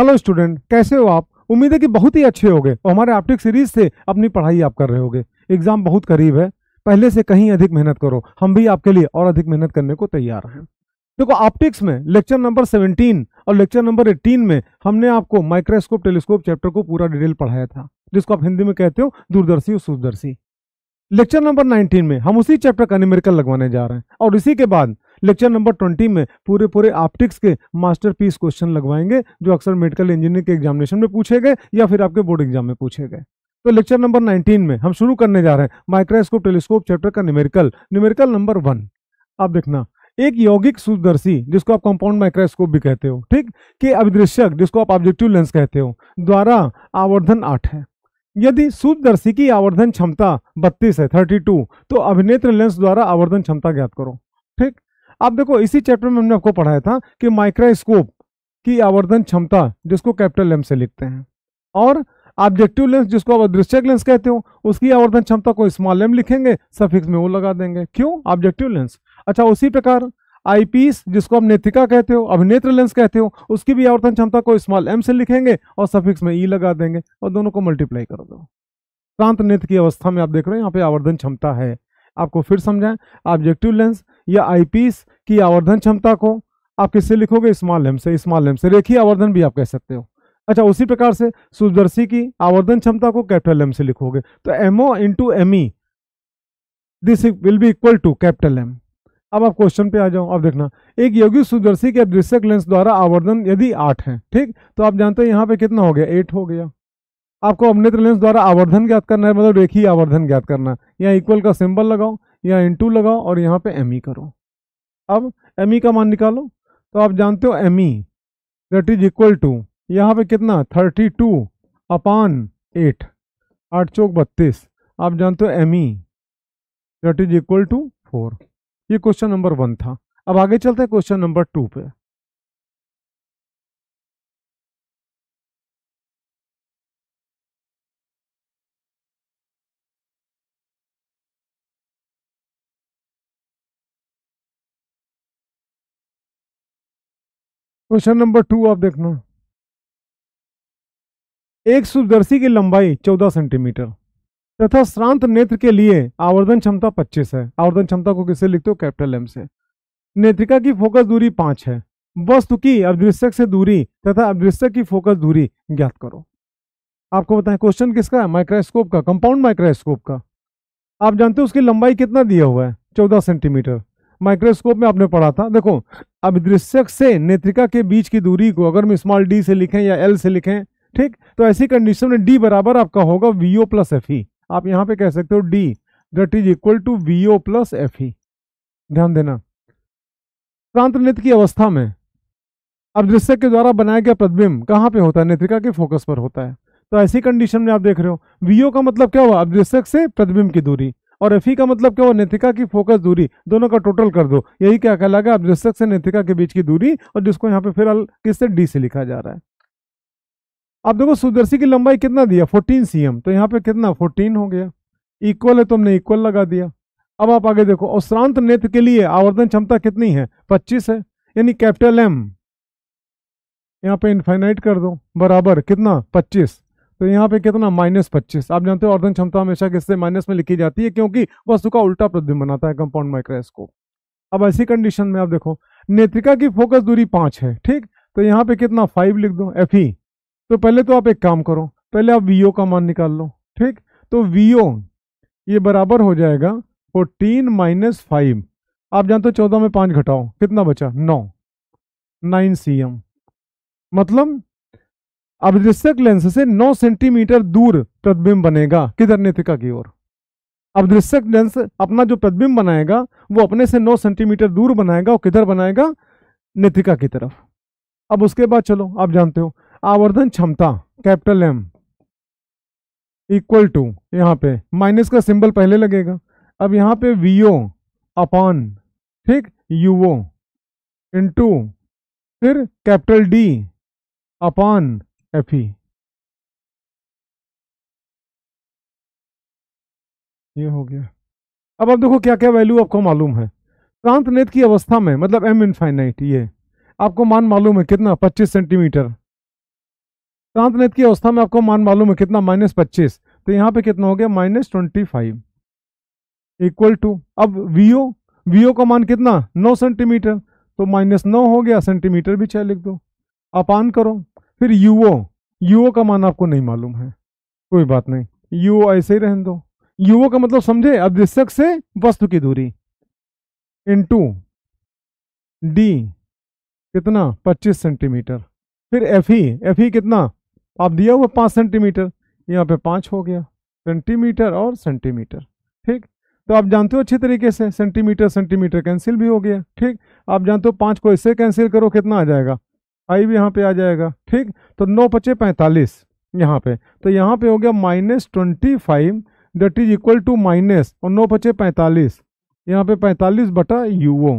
Hello student कैसे हो आप उम्मीद है कि बहुत ही अच्छे होगे और हमारे ऑप्टिक सीरीज से अपनी पढ़ाई आप कर रहे होगे एग्जाम बहुत करीब है पहले से कहीं अधिक मेहनत करो हम भी आपके लिए और अधिक मेहनत करने को तैयार हैं देखो ऑप्टिक्स में लेक्चर नंबर 17 और लेक्चर नंबर 18 में हमने आपको माइक्रोस्कोप टेलीस्कोप चैप्टर को पूरा डिटेल पढ़ाया था जिसको आप हिंदी में कहते हो दूरदर्शी और सूरदर्शी लेक्चर नंबर 19 में हम उसी चैप्टर का निमेरिकल लगवाने जा रहे हैं और इसी के बाद लेक्चर नंबर ट्वेंटी में पूरे पूरे ऑप्टिक्स के मास्टरपीस क्वेश्चन लगवाएंगे जो अक्सर मेडिकल इंजीनियरिंग के एग्जामिनेशन में पूछे गए या फिर आपके बोर्ड एग्जाम में पूछे गए तो लेक्चर नंबर 19 में हम शुरू करने जा रहे हैं माइक्रोस्कोप टेलीस्कोप चैप्टर का न्यूमेरिकल न्यूमेरिकल नंबर वन आप देखना एक यौगिक सूक्ष्मदर्शी जिसको आप कंपाउंड माइक्रोस्कोप भी कहते हो ठीक के अभिदृश्यक जिसको आप ऑब्जेक्टिव लेंस कहते हो द्वारा आवर्धन आठ है यदि सूक्ष्मदर्शी की आवर्धन क्षमता बत्तीस है थर्टी टू तो अभिनेत्र लेंस द्वारा आवर्धन क्षमता ज्ञात करो आप देखो इसी चैप्टर में हमने आपको पढ़ाया था कि माइक्रोस्कोप की आवर्धन क्षमता जिसको कैपिटल लेंस से लिखते हैं और ऑब्जेक्टिव लेंस जिसको आप दृश्यक लेंस कहते हो उसकी आवर्धन क्षमता को स्मॉल लेम लिखेंगे सफिक्स में वो लगा देंगे क्यों ऑब्जेक्टिव लेंस अच्छा उसी प्रकार आईपीस जिसको आप नेत्रिका कहते हो अभिनेत्र लेंस कहते हो उसकी भी आवर्तन क्षमता को स्मॉल एम से लिखेंगे और सफिक्स में ई e लगा देंगे और दोनों को मल्टीप्लाई कर दो प्रांत नेत्र की अवस्था में आप देख रहे हो यहाँ पे आवर्धन क्षमता है आपको फिर समझाएं ऑब्जेक्टिव लेंस या आईपीस की आवर्धन क्षमता को आप किससे लिखोगे स्मॉल लेम से स्मॉल लेम से रेखी आवर्धन भी आप कह सकते हो अच्छा उसी प्रकार से सुदर्शी की आवर्धन क्षमता को कैपिटल लेम से लिखोगे तो M O into M E this will be equal to capital M अब आप क्वेश्चन पे आ जाओ अब देखना एक योगी सुदर्शी के दृश्यक लेंस द्वारा आवर्धन यदि आठ है ठीक तो आप जानते हो यहाँ पे कितना हो गया एट हो गया आपको अवनेत्र लेंस द्वारा आवर्धन ज्ञात करना है मतलब रेखी आवर्धन ज्ञात करना यहाँ इक्वल का सिंबल लगाओ यहाँ टू लगाओ और यहाँ पे एम e करो अब एम e का मान निकालो तो आप जानते हो M E that is equal to यहाँ पे कितना थर्टी टू अपान एट आठ चौक बत्तीस आप जानते हो M E that is equal to four ये क्वेश्चन नंबर वन था अब आगे चलते हैं क्वेश्चन नंबर टू पे क्वेश्चन नंबर टू आप देखना एक सुदर्शी की लंबाई 14 सेंटीमीटर तथा श्रांत नेत्र के लिए आवर्धन क्षमता 25 है आवर्धन क्षमता को किससे लिखते हो कैपिटल एम से नेत्रिका की फोकस दूरी 5 है वस्तु की अदृश्यक से दूरी तथा अदृश्यक की फोकस दूरी ज्ञात करो आपको बताएं क्वेश्चन किसका है माइक्रोस्कोप का कंपाउंड माइक्रोस्कोप का आप जानते हो उसकी लंबाई कितना दिया हुआ है चौदह सेंटीमीटर माइक्रोस्कोप में आपने पढ़ा था देखो अब दृश्यक से नेत्रिका के बीच की दूरी को अगर हम स्मॉल डी से लिखें या एल से लिखें ठीक तो ऐसी कंडीशन में डी बराबर आपका होगा V O plus F E आप यहाँ पे कह सकते हो D that is equal to V O plus F E ध्यान देना प्रांत नेत्र की अवस्था में अब दृश्य के द्वारा बनाया गया प्रतिबिंब कहाँ पे होता है नेत्रिका के फोकस पर होता है तो ऐसी कंडीशन में आप देख रहे हो वीओ का मतलब क्या हुआ अभिदृश्यक से प्रतिबिंब की दूरी और एफ e का मतलब क्या वो नेथिका की फोकस दूरी दोनों का टोटल कर दो यही क्या कहलाएगा अब्जस्टक से नेथिका के बीच की दूरी और जिसको यहाँ पे फिलहाल किससे डी से लिखा जा रहा है अब देखो सुदर्शी की लंबाई कितना दिया 14 सीएम तो यहाँ पे कितना 14 हो गया इक्वल है तो हमने इक्वल लगा दिया अब आप आगे देखो और श्रांत नेत्र के लिए आवर्धन क्षमता कितनी है 25 है यानी कैपिटल एम यहाँ पे इन्फाइनाइट कर दो बराबर कितना तो यहाँ पे कितना माइनस पच्चीस आप जानते हो अर्धन क्षमता हमेशा किससे माइनस में लिखी जाती है क्योंकि वस्तु का उल्टा प्रतिबिंब बनाता है कंपाउंड माइक्रोस्कोप अब ऐसी कंडीशन में आप देखो नेत्रिका की फोकस दूरी पांच है ठीक तो यहाँ पे कितना फाइव लिख दो एफ ई तो पहले तो आप एक काम करो पहले आप वीओ का मान निकाल लो ठीक तो वीओ ये बराबर हो जाएगा फोर्टीन माइनस फाइव आप जानते हो चौदह में पांच घटाओ कितना बचा नौ नाइन सी एम मतलब अभिदृश्यक लेंस से 9 सेंटीमीटर दूर प्रतिबिंब बनेगा किधर नेत्रिका की ओर अभिदृश्यक लेंस अपना जो प्रतिबिंब बनाएगा वो अपने से 9 सेंटीमीटर दूर बनाएगा और किधर बनाएगा नेत्रिका की तरफ अब उसके बाद चलो आप जानते हो आवर्धन क्षमता कैपिटल एम इक्वल टू यहाँ पे माइनस का सिंबल पहले लगेगा अब यहाँ पे वी अपान अपॉन ठीक यू ओ इंटू फिर कैपिटल डी अपॉन happy ये हो गया अब आप देखो क्या क्या वैल्यू आपको मालूम है प्रांत नेत की अवस्था में मतलब एम इनफाइनाइट ये आपको मान मालूम है कितना 25 सेंटीमीटर प्रांत नेत की अवस्था में आपको मान मालूम है कितना माइनस पच्चीस तो यहाँ पे कितना हो गया minus twenty five equal to अब वीओ वीओ का मान कितना नौ सेंटीमीटर तो माइनस नौ हो गया सेंटीमीटर भी चाहे लिख दो अपान करो फिर यूओ यूओ का मान आपको नहीं मालूम है कोई बात नहीं यूओ ऐसे ही रहने दो यूओ का मतलब समझे अधीक्षक से वस्तु की दूरी इंटू डी कितना 25 सेंटीमीटर फिर एफ ई एफ ई कितना आप दिया हुआ पाँच सेंटीमीटर यहाँ पे पाँच हो गया सेंटीमीटर और सेंटीमीटर ठीक तो आप जानते हो अच्छी तरीके से सेंटीमीटर सेंटीमीटर कैंसिल भी हो गया ठीक आप जानते हो पाँच को इससे कैंसिल करो कितना आ जाएगा आई भी यहाँ पे आ जाएगा ठीक तो नौ पचे पैंतालीस यहाँ पे तो यहाँ पे हो गया minus twenty five that is equal to minus और नौ पचे पैंतालीस यहाँ पे पैंतालीस बटा यू ओ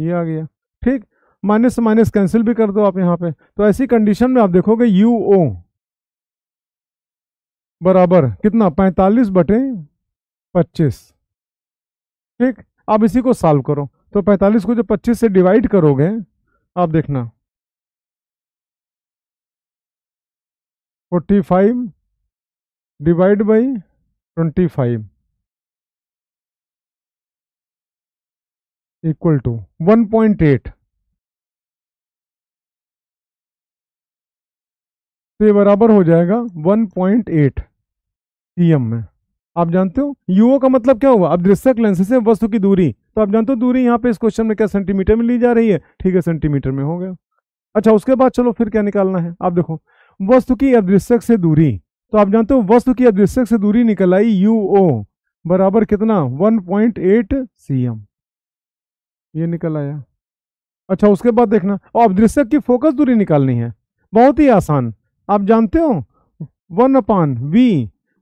ये आ गया ठीक माइनस माइनस कैंसिल भी कर दो आप यहाँ पे तो ऐसी कंडीशन में आप देखोगे यू ओ बराबर कितना पैंतालीस बटे पच्चीस ठीक आप इसी को सॉल्व करो तो पैंतालीस को जो पच्चीस से डिवाइड करोगे आप देखना forty five divide by twenty five equal to one point eight तो ये बराबर हो जाएगा वन पॉइंट एट में आप जानते हो यूओ का मतलब क्या हुआ अब दृश्यक लेंस से वस्तु की दूरी तो आप जानते हो दूरी यहाँ पे इस क्वेश्चन में क्या सेंटीमीटर में ली जा रही है ठीक है सेंटीमीटर में हो गया अच्छा उसके बाद चलो फिर क्या निकालना है आप देखो वस्तु की अदृश्यक से दूरी तो आप जानते हो वस्तु की अदृश्यक से दूरी निकल आई यू ओ बराबर कितना 1.8 पॉइंट एट ये निकल आया अच्छा उसके बाद देखना और अदृश्यक की फोकस दूरी निकालनी है बहुत ही आसान आप जानते हो one upon V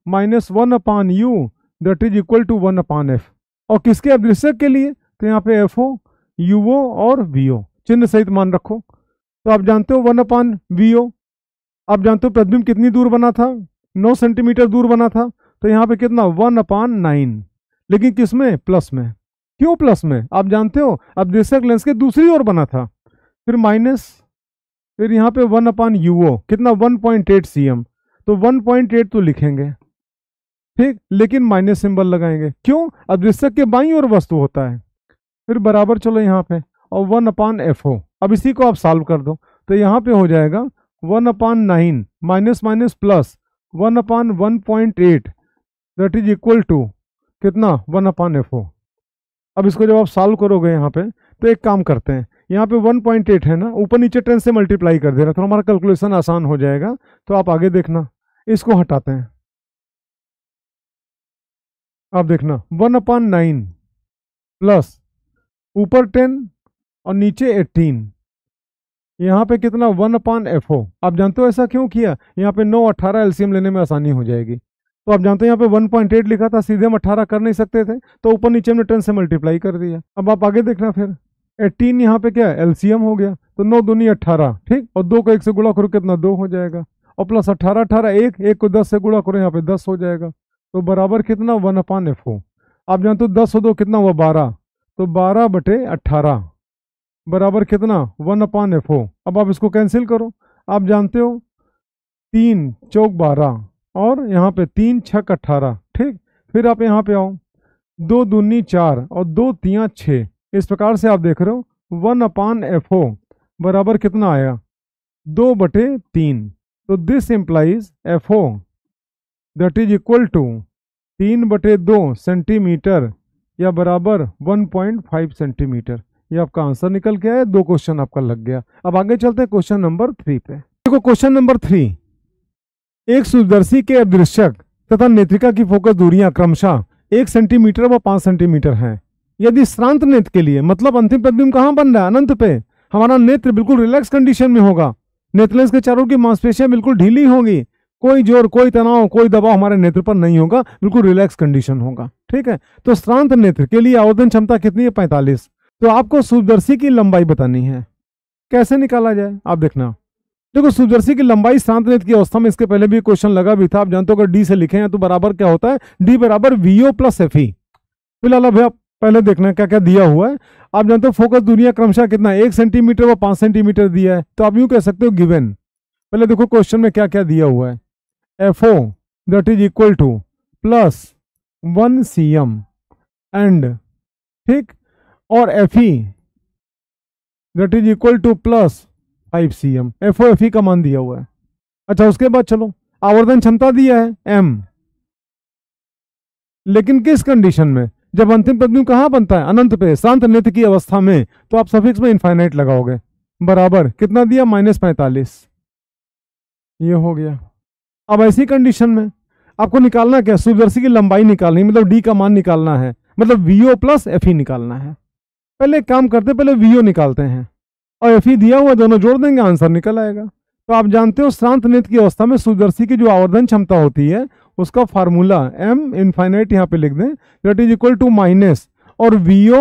minus one upon U that is equal to one upon F और किसके अदृश्यक के लिए तो यहाँ पे एफ ओ यू ओ और वी ओ चिन्ह सहित मान रखो तो आप जानते हो वन अपान वी ओ आप जानते हो प्रतिबिंब कितनी दूर बना था नौ सेंटीमीटर दूर बना था तो यहाँ पे कितना वन अपान नाइन लेकिन किस में प्लस में क्यों प्लस में आप जानते हो अब डिस्क लेंस के दूसरी ओर बना था फिर माइनस फिर यहाँ पे वन अपान यू कितना one point eight C M तो वन पॉइंट एट तो लिखेंगे ठीक लेकिन माइनस सिंबल लगाएंगे क्यों अब डिस्क के बाई और वस्तु होता है फिर बराबर चलो यहाँ पे और वन अपान एफ ओ अब इसी को आप सॉल्व कर दो तो यहाँ पे हो जाएगा one upon nine minus minus plus one upon one point eight that is equal to कितना वन अपॉन एफ ओ अब इसको जब आप सॉल्व करोगे यहाँ पे तो एक काम करते हैं यहाँ पे एट है ना ऊपर नीचे टेन से मल्टीप्लाई कर दे रहा तो हमारा कैलकुलेशन आसान हो जाएगा तो आप आगे देखना इसको हटाते हैं आप देखना वन अपॉन नाइन प्लस ऊपर टेन और नीचे एटीन यहाँ पे कितना वन अपान एफ ओ आप जानते हो ऐसा क्यों किया यहाँ पे नौ अट्ठारह एल्सियम लेने में आसानी हो जाएगी तो आप जानते हो यहाँ पे वन पॉइंट एट लिखा था सीधे हम अट्ठारह कर नहीं सकते थे तो ऊपर नीचे हमने टेन से मल्टीप्लाई कर दिया अब आप आगे देखना फिर एटीन यहाँ पे क्या एल्सियम हो गया तो नौ दूनी अट्ठारह ठीक और दो को एक से गुड़ा करो कितना दो हो जाएगा और प्लस अट्ठारह अट्ठारह एक एक को दस से गुड़ा करो यहाँ पे दस हो जाएगा तो बराबर कितना वन अपान एफ आप जानते हो दस हो दो कितना हुआ बारह तो बारह बटे अट्ठारह बराबर कितना वन अपान एफ ओ अब आप इसको कैंसिल करो आप जानते हो तीन चौक बारह और यहाँ पे तीन छक अट्ठारह ठीक फिर आप यहाँ पे आओ दो दूनी चार और दो तियाँ छः इस प्रकार से आप देख रहे हो वन अपान एफ ओ बराबर कितना आया दो बटे तीन तो this implies F O that is equal to तीन बटे दो सेंटीमीटर या बराबर 1.5 सेंटीमीटर ये आपका आंसर निकल गया है दो क्वेश्चन आपका लग गया अब आगे चलते हैं क्वेश्चन नंबर थ्री पे देखो क्वेश्चन नंबर थ्री एक सूर्यदर्शी के दृश्यक तथा नेत्रिका की फोकस दूरियां क्रमशः एक सेंटीमीटर व पांच सेंटीमीटर हैं यदि श्रांत नेत्र के लिए मतलब अंतिम प्रतिबिंब कहां बन रहा है अनंत पे हमारा नेत्र बिल्कुल रिलैक्स कंडीशन में होगा नेत्रलेंस के चारों की मांसपेशियां बिल्कुल ढीली होंगी कोई जोर कोई तनाव कोई दबाव हमारे नेत्र पर नहीं होगा बिल्कुल रिलैक्स कंडीशन होगा ठीक है तो श्रांत नेत्र के लिए आवर्धन क्षमता कितनी है पैंतालीस तो आपको सूर्यदर्शी की लंबाई बतानी है कैसे निकाला जाए आप देखना देखो सूर्यदर्शी की लंबाई शांत नेत्र की अवस्था में इसके पहले भी क्वेश्चन लगा भी था आप जानते हो अगर डी से लिखे हैं तो बराबर क्या होता है डी बराबर वीओ प्लस एफ ई फिलहाल अब पहले देखना क्या क्या दिया हुआ है आप जानते हो फोकस दुनिया क्रमशः कितना एक सेंटीमीटर व पांच सेंटीमीटर दिया है तो आप यू कह सकते हो गिवेन पहले देखो क्वेश्चन में क्या क्या दिया हुआ है F O that is equal to plus one C M and ठीक is equal to plus five C M F O F E का मान दिया हुआ है अच्छा उसके बाद चलो आवर्धन क्षमता दिया है एम लेकिन किस कंडीशन में जब अंतिम प्रतिबिंब कहाँ बनता है अनंत पे शांत नृत्य की अवस्था में तो आप सफिक्स में इन्फाइनाइट लगाओगे बराबर कितना दिया माइनस पैंतालीस ये हो गया अब ऐसी कंडीशन में आपको निकालना क्या सूर्यदर्शी की लंबाई निकालनी मतलब डी का मान निकालना है मतलब V O plus F E निकालना है पहले एक काम करते पहले वी निकालते हैं और एफ e दिया हुआ दोनों जोड़ देंगे आंसर निकल आएगा तो आप जानते हो श्रांत नेत्र की अवस्था में सुदर्शी की जो आवर्धन क्षमता होती है उसका फार्मूला एम इन्फाइनाइट यहाँ पे लिख दें that is equal to minus और V O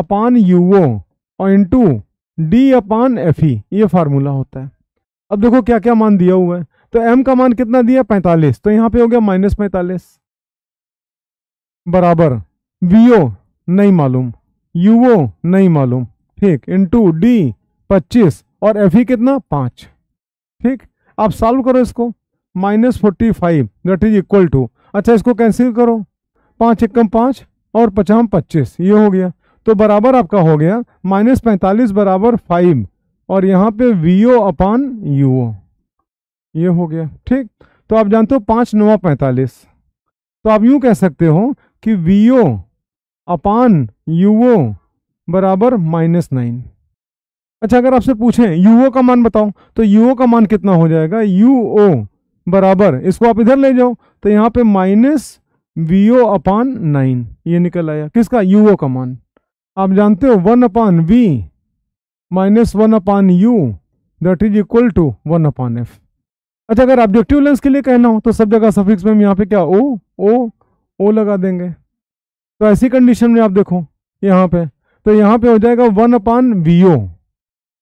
upon U O और two D upon F E e, ये फार्मूला होता है अब देखो क्या क्या मान दिया हुआ है तो एम का मान कितना दिया पैंतालीस तो यहाँ पे हो गया माइनस पैंतालीस बराबर वी ओ नहीं मालूम यूओ नहीं मालूम ठीक इंटू डी पच्चीस और एफ ई कितना पाँच ठीक आप सॉल्व करो इसको minus forty five that is equal to अच्छा इसको कैंसिल करो पाँच एकम पाँच और पचाम पच्चीस ये हो गया तो बराबर आपका हो गया माइनस पैंतालीस बराबर फाइव और यहाँ पे वी ओ अपान यू ओ ये हो गया ठीक तो आप जानते हो पाँच नवा पैंतालीस तो आप यूँ कह सकते हो कि वी ओ अपान यूओ बराबर माइनस नाइन अच्छा अगर आपसे पूछें यूओ का मान बताओ तो यूओ का मान कितना हो जाएगा यूओ बराबर इसको आप इधर ले जाओ तो यहाँ पे minus V O upon nine ये निकल आया किसका यू ओ का मान आप जानते हो one upon V minus one upon U that is equal to one upon F अच्छा अगर ऑब्जेक्टिव लेंस के लिए कहना हो तो सब जगह सफिक्स में हम यहाँ पे क्या ओ ओ ओ लगा देंगे तो ऐसी कंडीशन में आप देखो यहाँ पे तो यहाँ पे हो जाएगा वन अपान वी ओ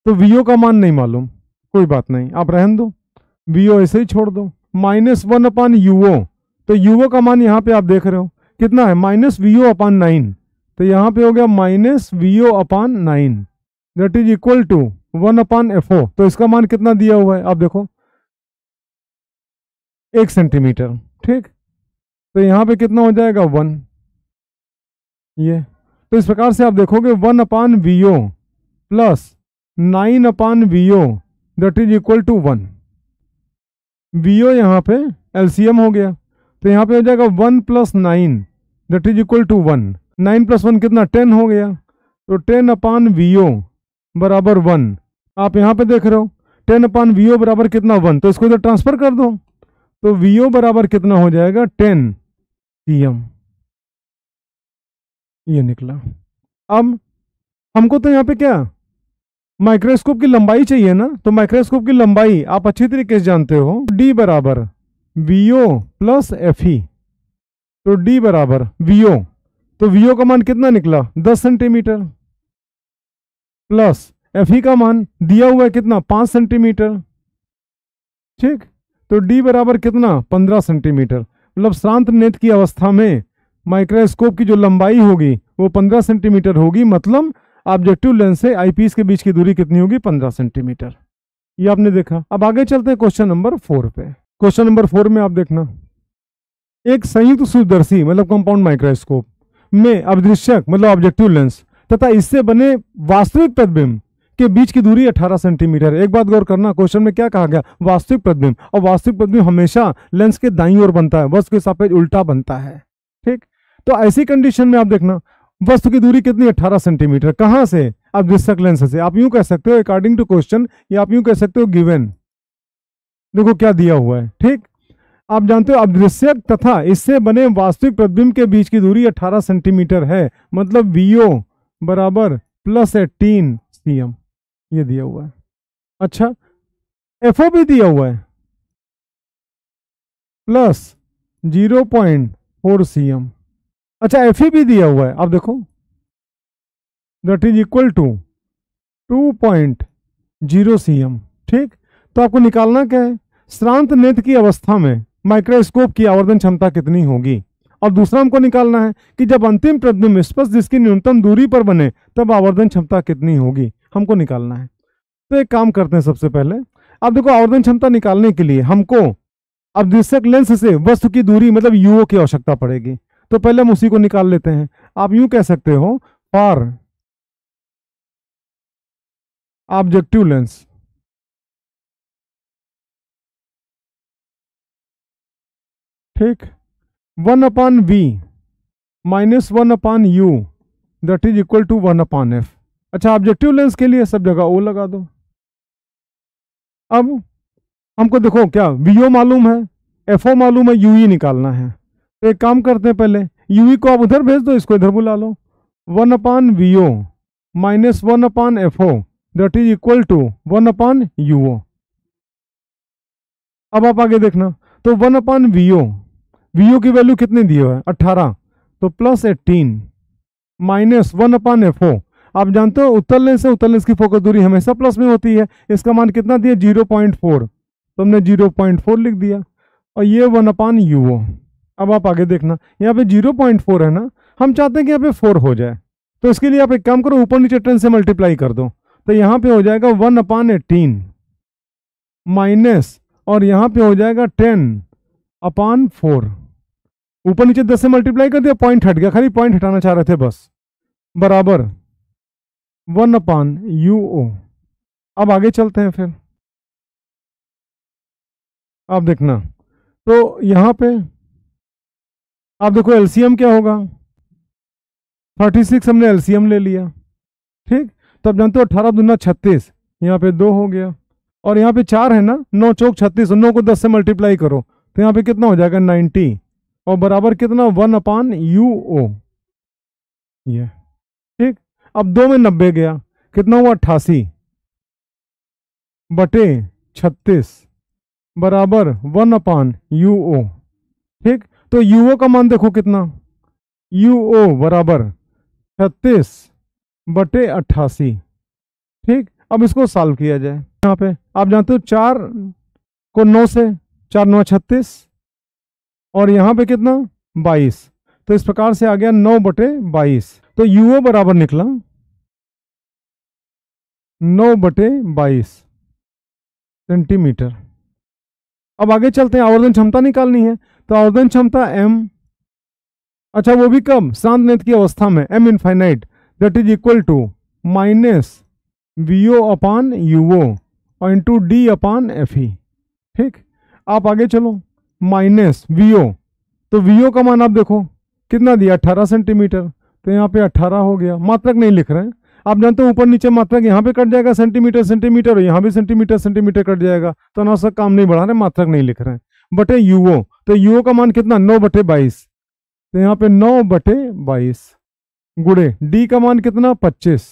तो वी ओ का मान नहीं मालूम कोई बात नहीं आप रहन दो वी ओ ऐसे ही छोड़ दो minus one upon U O तो यू ओ का मान यहाँ पे आप देख रहे हो कितना है minus V O upon nine तो यहाँ पे हो गया minus V O upon nine that is equal to one upon F O तो इसका मान कितना दिया हुआ है आप देखो एक सेंटीमीटर ठीक तो यहाँ पे कितना हो जाएगा वन ये तो इस प्रकार से आप देखोगे one upon V O plus nine upon V O that is equal to one V O यहाँ पे एलसीएम हो गया तो यहाँ पे हो जाएगा one plus nine that is equal to one nine plus one कितना टेन हो गया तो टेन अपान वी ओ बराबर वन आप यहाँ पे देख रहे हो टेन अपान वी ओ बराबर कितना वन तो इसको इधर ट्रांसफर कर दो तो वी ओ बराबर कितना हो जाएगा टेन सी एम ये निकला अब हमको तो यहाँ पे क्या माइक्रोस्कोप की लंबाई चाहिए ना तो माइक्रोस्कोप की लंबाई आप अच्छी तरीके से जानते हो डी बराबर V O plus F E तो डी बराबर वी ओ तो वी ओ का मान कितना निकला दस सेंटीमीटर प्लस एफ ई का मान दिया हुआ है कितना पांच सेंटीमीटर ठीक तो डी बराबर कितना पंद्रह सेंटीमीटर मतलब शांत नेत्र की अवस्था में माइक्रोस्कोप की जो लंबाई होगी वो 15 सेंटीमीटर होगी मतलब ऑब्जेक्टिव लेंस से आईपीस के बीच की दूरी कितनी होगी 15 सेंटीमीटर ये आपने देखा अब आगे चलते हैं क्वेश्चन नंबर फोर पे क्वेश्चन नंबर फोर में आप देखना एक संयुक्त सुदर्शी मतलब कंपाउंड माइक्रोस्कोप में अवदृश्यक मतलब ऑब्जेक्टिव लेंस तथा इससे बने वास्तविक प्रतिबिंब के बीच की दूरी 18 सेंटीमीटर एक बात गौर करना क्वेश्चन में क्या कहा गया वास्तविक प्रतिबिंब और वास्तविक प्रतिबिंब हमेशा लेंस के दाई ओर बनता है वस्तु के सापेक्ष उल्टा बनता है तो ऐसी कंडीशन में आप देखना वस्तु की दूरी कितनी 18 सेंटीमीटर कहां से अब डिस्क लेंस से आप यूं कह सकते हो अकॉर्डिंग टू क्वेश्चन या आप यूं कह सकते हो गिवेन देखो क्या दिया हुआ है ठीक आप जानते हो अदृश्यक तथा इससे बने वास्तविक प्रतिबिंब के बीच की दूरी 18 सेंटीमीटर है मतलब वीओ बराबर प्लस एटीन सी एम ये दिया हुआ है अच्छा एफ ओ भी दिया हुआ है plus zero point four C M अच्छा एफ e भी दिया हुआ है आप देखो that is equal to two point zero C M ठीक तो आपको निकालना क्या है श्रांत नेत्र की अवस्था में माइक्रोस्कोप की आवर्धन क्षमता कितनी होगी और दूसरा हमको निकालना है कि जब अंतिम प्रतिबिंब स्पष्ट जिसकी न्यूनतम दूरी पर बने तब आवर्धन क्षमता कितनी होगी हमको निकालना है तो एक काम करते हैं सबसे पहले अब देखो आवर्धन क्षमता निकालने के लिए हमको अब दृश्यक लेंस से वस्तु की दूरी मतलब यूओ की आवश्यकता पड़ेगी तो पहले हम उसी को निकाल लेते हैं आप यूं कह सकते हो फॉर ऑब्जेक्टिव लेंस ठीक one upon V minus one upon U that is equal to one upon F अच्छा ऑब्जेक्टिव लेंस के लिए सब जगह ओ लगा दो अब हमको देखो क्या वी ओ मालूम है एफ ओ मालूम है यू ही e निकालना है तो एक काम करते हैं पहले यू e को आप उधर भेज दो इसको इधर बुला लो one upon V O minus one upon F O that is equal to one upon U O अब आप आगे देखना तो one upon V O V O की वैल्यू कितनी दी है अट्ठारह तो plus eighteen minus one upon F O आप जानते हो उत्तर लेंस से उत्तर लेंस की फोकस दूरी हमेशा प्लस में होती है इसका मान कितना दिया जीरो पॉइंट फोर तो हमने जीरो पॉइंट फोर लिख दिया और ये वन अपान यू ओ अब आप आगे देखना यहाँ पे जीरो पॉइंट फोर है ना हम चाहते हैं कि यहाँ पे फोर हो जाए तो इसके लिए आप एक काम करो ऊपर नीचे टेन से मल्टीप्लाई कर दो तो यहाँ पे हो जाएगा वन अपान एटीन माइनस और यहाँ पे हो जाएगा टेन अपान फोर ऊपर नीचे दस से मल्टीप्लाई कर दिया पॉइंट हट गया खाली पॉइंट हटाना चाह रहे थे बस बराबर वन अपान यू ओ अब आगे चलते हैं फिर आप देखना तो यहाँ पे आप देखो एलसीएम क्या होगा थर्टी सिक्स हमने एलसीएम ले लिया ठीक तो आप जानते हो अठारह दुना छत्तीस यहाँ पे दो हो गया और यहाँ पे चार है ना नौ चौक छत्तीस नौ को दस से मल्टीप्लाई करो तो यहाँ पे कितना हो जाएगा नाइन्टी और बराबर कितना वन अपान यू ओ ये ठीक अब दो में नब्बे गया कितना हुआ अट्ठासी बटे छत्तीस बराबर वन अपान यू ओ ठीक तो यू ओ का मान देखो कितना यू ओ बराबर छत्तीस बटे अट्ठासी ठीक अब इसको सॉल्व किया जाए यहाँ पे आप जानते हो चार को नौ से चार नौ छत्तीस और यहाँ पे कितना बाईस तो इस प्रकार से आ गया नौ बटे बाईस तो यू ओ बराबर निकला नौ बटे बाईस सेंटीमीटर अब आगे चलते हैं आवर्धन क्षमता निकालनी है तो आवर्धन क्षमता एम अच्छा वो भी कम शांत नेत की अवस्था में M infinite that is equal to minus V O upon U O और into D upon F E ठीक आप आगे चलो माइनस वीओ तो वीओ का मान आप देखो कितना दिया अट्ठारह सेंटीमीटर तो यहाँ पे अट्ठारह हो गया मात्रक नहीं लिख रहे हैं आप जानते हो ऊपर नीचे मात्रक यहाँ पे कट जाएगा सेंटीमीटर सेंटीमीटर और यहाँ भी सेंटीमीटर सेंटीमीटर कट जाएगा तो अनावश्यक काम नहीं बढ़ा रहे मात्रक नहीं लिख रहे हैं बटे यूओ तो यू का मान कितना नौ बटे बाईस तो यहाँ पे नौ बटे बाईस गुड़े डी का मान कितना पच्चीस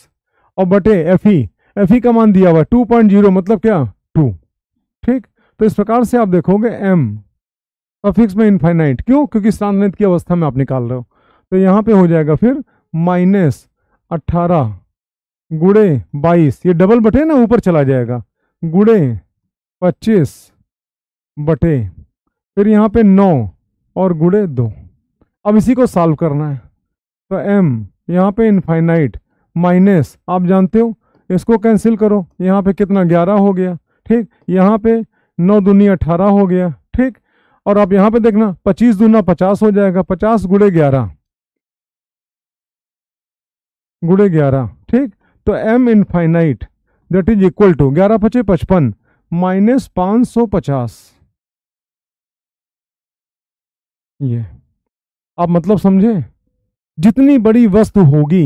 और बटे एफ ई एफ ई का मान दिया हुआ टू पॉइंट जीरो मतलब क्या टू ठीक तो इस प्रकार से आप देखोगे एम सफिक्स तो में इनफाइनाइट क्यों क्योंकि स्थानित की अवस्था में आप निकाल रहे हो तो यहाँ पे हो जाएगा फिर माइनस अट्ठारह गुड़े बाईस ये डबल बटे ना ऊपर चला जाएगा गुड़े पच्चीस बटे फिर यहाँ पे नौ और गुड़े दो अब इसी को सॉल्व करना है तो एम यहाँ पे इनफाइनाइट माइनस आप जानते हो इसको कैंसिल करो यहाँ पे कितना ग्यारह हो गया ठीक यहाँ पे नौ दूनी अठारह हो गया ठीक और आप यहाँ पे देखना पच्चीस दूना पचास हो जाएगा पचास गुड़े ग्यारह गुड़े ग्यारह ठीक तो M infinite that is equal to ग्यारह पचे पचपन माइनस पाँच सौ पचास ये आप मतलब समझे जितनी बड़ी वस्तु होगी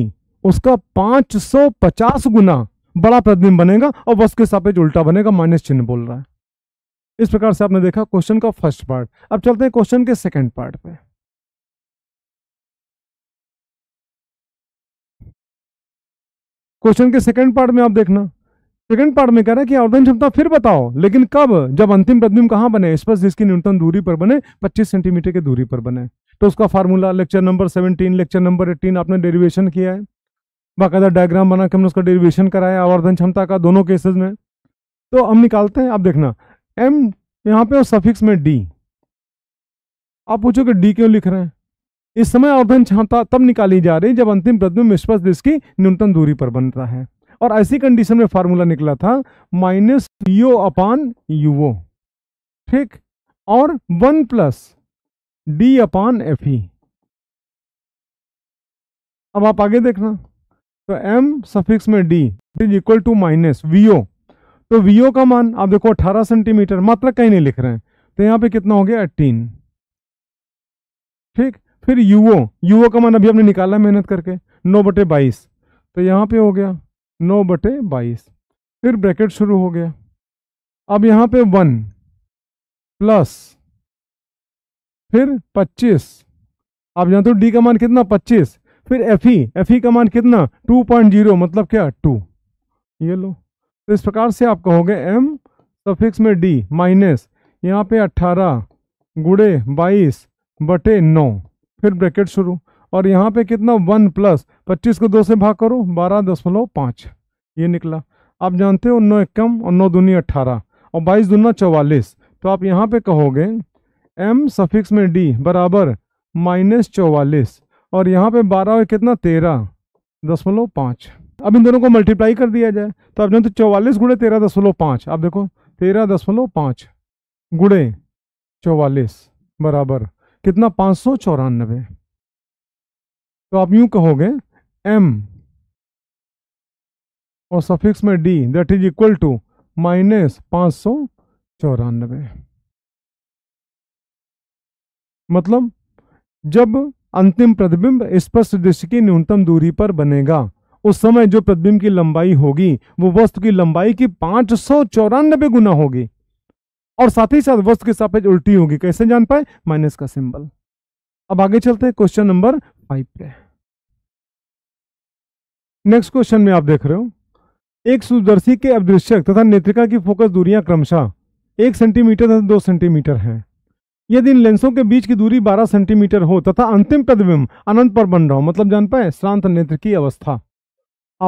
उसका 550 गुना बड़ा प्रतिबिंब बनेगा और वस्तु के सापेक्ष उल्टा बनेगा माइनस चिन्ह बोल रहा है इस प्रकार से आपने देखा क्वेश्चन का फर्स्ट पार्ट अब चलते हैं क्वेश्चन के सेकंड पार्ट पे क्वेश्चन के सेकंड पार्ट में आप देखना सेकंड पार्ट में कह रहा है कि आवर्धन क्षमता फिर बताओ लेकिन कब जब अंतिम प्रतिबिंब कहाँ बने स्पष्ट जिसकी न्यूनतम दूरी पर बने 25 सेंटीमीटर की दूरी पर बने तो उसका formula lecture number 17 lecture number 18 आपने डेरिवेशन किया है बाकायदा डायग्राम बना के हमने उसका डेरिवेशन कराया आवर्धन क्षमता का दोनों केसेज में तो हम निकालते हैं आप देखना एम यहाँ पे और सफिक्स में डी आप पूछो कि डी क्यों लिख रहे हैं इस समय आवर्धन क्षमता तब निकाली जा रही है जब अंतिम प्रतिबिंब स्पष्ट जिसकी न्यूनतम दूरी पर बन रहा है और ऐसी कंडीशन में फार्मूला निकला था माइनस पी अपान यूओ ठीक और one plus D upon F E अब आप आगे देखना तो एम सफिक्स में D is equal to minus V O तो वीओ का मान आप देखो 18 सेंटीमीटर मतलब कहीं नहीं लिख रहे हैं तो यहां पे कितना हो गया एटीन ठीक फिर यूओ यूओ का मान अभी हमने निकाला मेहनत करके नौ बटे बाईस तो यहां पे हो गया नौ बटे बाईस फिर ब्रैकेट शुरू हो गया अब यहाँ पे वन प्लस फिर पच्चीस अब जानते हो डी का मान कितना पच्चीस फिर एफ ई एफ ई का मान कितना टू पॉइंट जीरो मतलब क्या टू ये लो तो इस प्रकार से आप कहोगे एम सफिक्स में डी माइनस यहाँ पे अट्ठारह गुड़े बाईस बटे नौ फिर ब्रैकेट शुरू और यहाँ पे कितना वन प्लस पच्चीस को दो से भाग करो बारह दशमलव पाँच ये निकला आप जानते हो नौ इक्कम और नौ दूनी अट्ठारह और बाईस दूना चौवालीस तो आप यहाँ पे कहोगे एम सफिक्स में डी बराबर माइनस चौवालीस और यहाँ पे बारह कितना तेरह दशमलव पाँच अब इन दोनों को मल्टीप्लाई कर दिया जाए तो आप जानते चौवालीस गुड़े तेरह दशमलव पाँच आप देखो तेरह दशमलव पाँच गुड़े चौवालीस बराबर कितना पाँच सौ चौरानबे तो आप यूं कहोगे एम और सफिक्स में D that is equal to minus पाँच सौ चौरानबे मतलब जब अंतिम प्रतिबिंब स्पष्ट दृश्य की न्यूनतम दूरी पर बनेगा उस समय जो प्रतिबिंब की लंबाई होगी वो वस्तु की लंबाई की पाँच सौ चौरानबे गुना होगी और साथ ही साथ वस्तु के सापेक्ष उल्टी होगी कैसे जान पाए माइनस का सिंबल अब आगे चलते हैं क्वेश्चन नंबर फाइव पे नेक्स्ट क्वेश्चन में आप देख रहे हो एक सुदर्शी के अवदृश्यक तथा नेत्रिका की फोकस दूरियां क्रमशः एक सेंटीमीटर तथा दो सेंटीमीटर हैं यदि इन लेंसों के बीच की दूरी 12 सेंटीमीटर हो तथा अंतिम प्रतिबिंब अनंत पर बन रहा हो मतलब जान पाए श्रांत नेत्र की अवस्था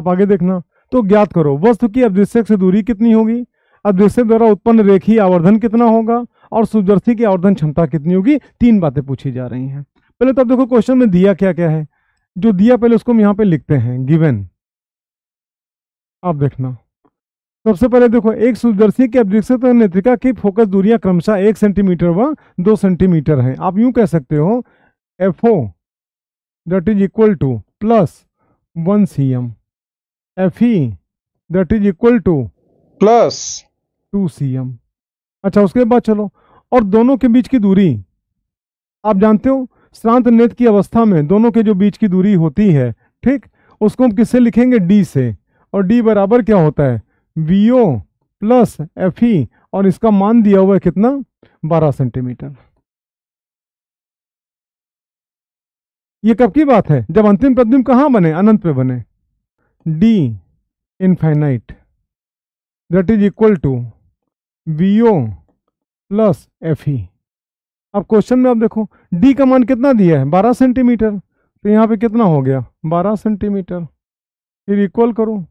आप आगे देखना तो ज्ञात करो वस्तु की अवदृश्यक से दूरी कितनी होगी अदृश्य द्वारा उत्पन्न रेखी आवर्धन कितना होगा और सुदर्शी की आवर्धन क्षमता कितनी होगी तीन बातें पूछी जा रही हैं पहले तो आप देखो क्वेश्चन में दिया क्या क्या है जो दिया पहले उसको हम यहाँ पे लिखते हैं गिवन आप देखना सबसे पहले देखो एक सूर्यदर्शी के अभिक्षित तो नेत्रिका की फोकस दूरियां क्रमशः एक सेंटीमीटर व दो सेंटीमीटर हैं आप यूं कह सकते हो F O that is equal to plus one C M F E that is equal to plus two C M अच्छा उसके बाद चलो और दोनों के बीच की दूरी आप जानते हो श्रांत नेत्र की अवस्था में दोनों के जो बीच की दूरी होती है ठीक उसको हम किससे लिखेंगे डी से और डी बराबर क्या होता है V O plus F E और इसका मान दिया हुआ है कितना बारह सेंटीमीटर ये कब की बात है जब अंतिम प्रतिबिंब कहाँ बने अनंत पे बने D infinite that is equal to V O plus F E अब क्वेश्चन में आप देखो डी का मान कितना दिया है बारह सेंटीमीटर तो यहाँ पे कितना हो गया बारह सेंटीमीटर फिर इक्वल करो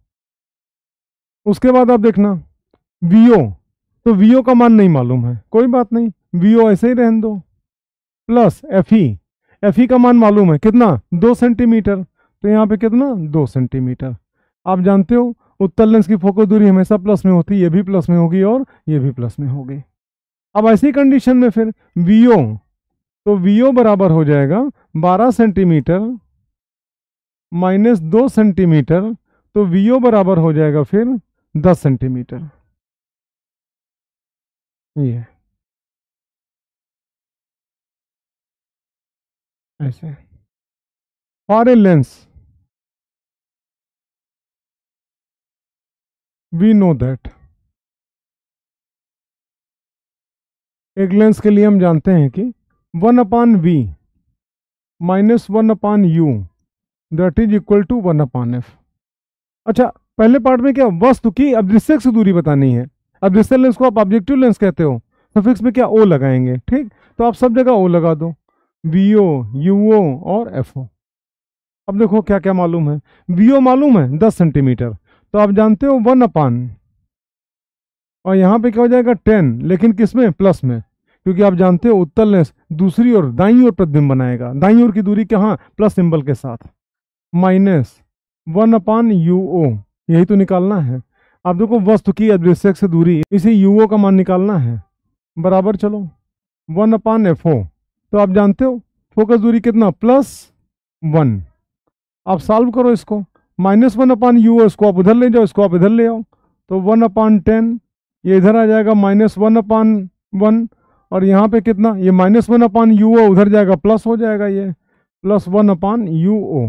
उसके बाद आप देखना वीओ तो वीओ का मान नहीं मालूम है कोई बात नहीं वीओ ऐसे ही रहने दो plus F E F E का मान मालूम है कितना दो सेंटीमीटर तो यहाँ पे कितना दो सेंटीमीटर आप जानते हो उत्तल लेंस की फोकस दूरी हमेशा प्लस में होती है ये भी प्लस में होगी और ये भी प्लस में होगी अब ऐसी कंडीशन में फिर वी तो वी ओ बराबर हो जाएगा 12 सेंटीमीटर माइनस दो सेंटीमीटर तो वी बराबर हो जाएगा फिर 10 सेंटीमीटर ये ऐसे for a lens we know that lens के लिए हम जानते हैं कि one upon V minus one upon U that is equal to one upon F अच्छा पहले पार्ट में क्या वस्तु की दृश्य से दूरी बतानी है दृश्य लेंस को आप ऑब्जेक्टिव लेंस कहते हो सफिक्स तो में क्या ओ लगाएंगे ठीक तो आप सब जगह ओ लगा दो वी ओ यू ओ और एफ ओ अब देखो क्या क्या मालूम है वी ओ मालूम है दस सेंटीमीटर तो आप जानते हो वन अपान और यहाँ पे क्या हो जाएगा टेन लेकिन किस में प्लस में क्योंकि आप जानते हो उत्तल ने दूसरी ओर दाई ओर प्रतिबिंब बनाएगा दाई ओर की दूरी कहाँ प्लस सिंबल के साथ minus one upon U O यही तो निकालना है आप देखो वस्तु की अदृश्यक से दूरी इसे यू ओ का मान निकालना है बराबर चलो वन अपान एफ ओ तो आप जानते हो फोकस दूरी कितना प्लस वन आप सॉल्व करो इसको minus one upon U O इसको आप उधर ले जाओ इसको आप इधर ले आओ तो वन अपान टेन ये इधर आ जाएगा माइनस वन अपान वन और यहाँ पे कितना ये minus one upon U O उधर जाएगा प्लस हो जाएगा ये plus one upon U O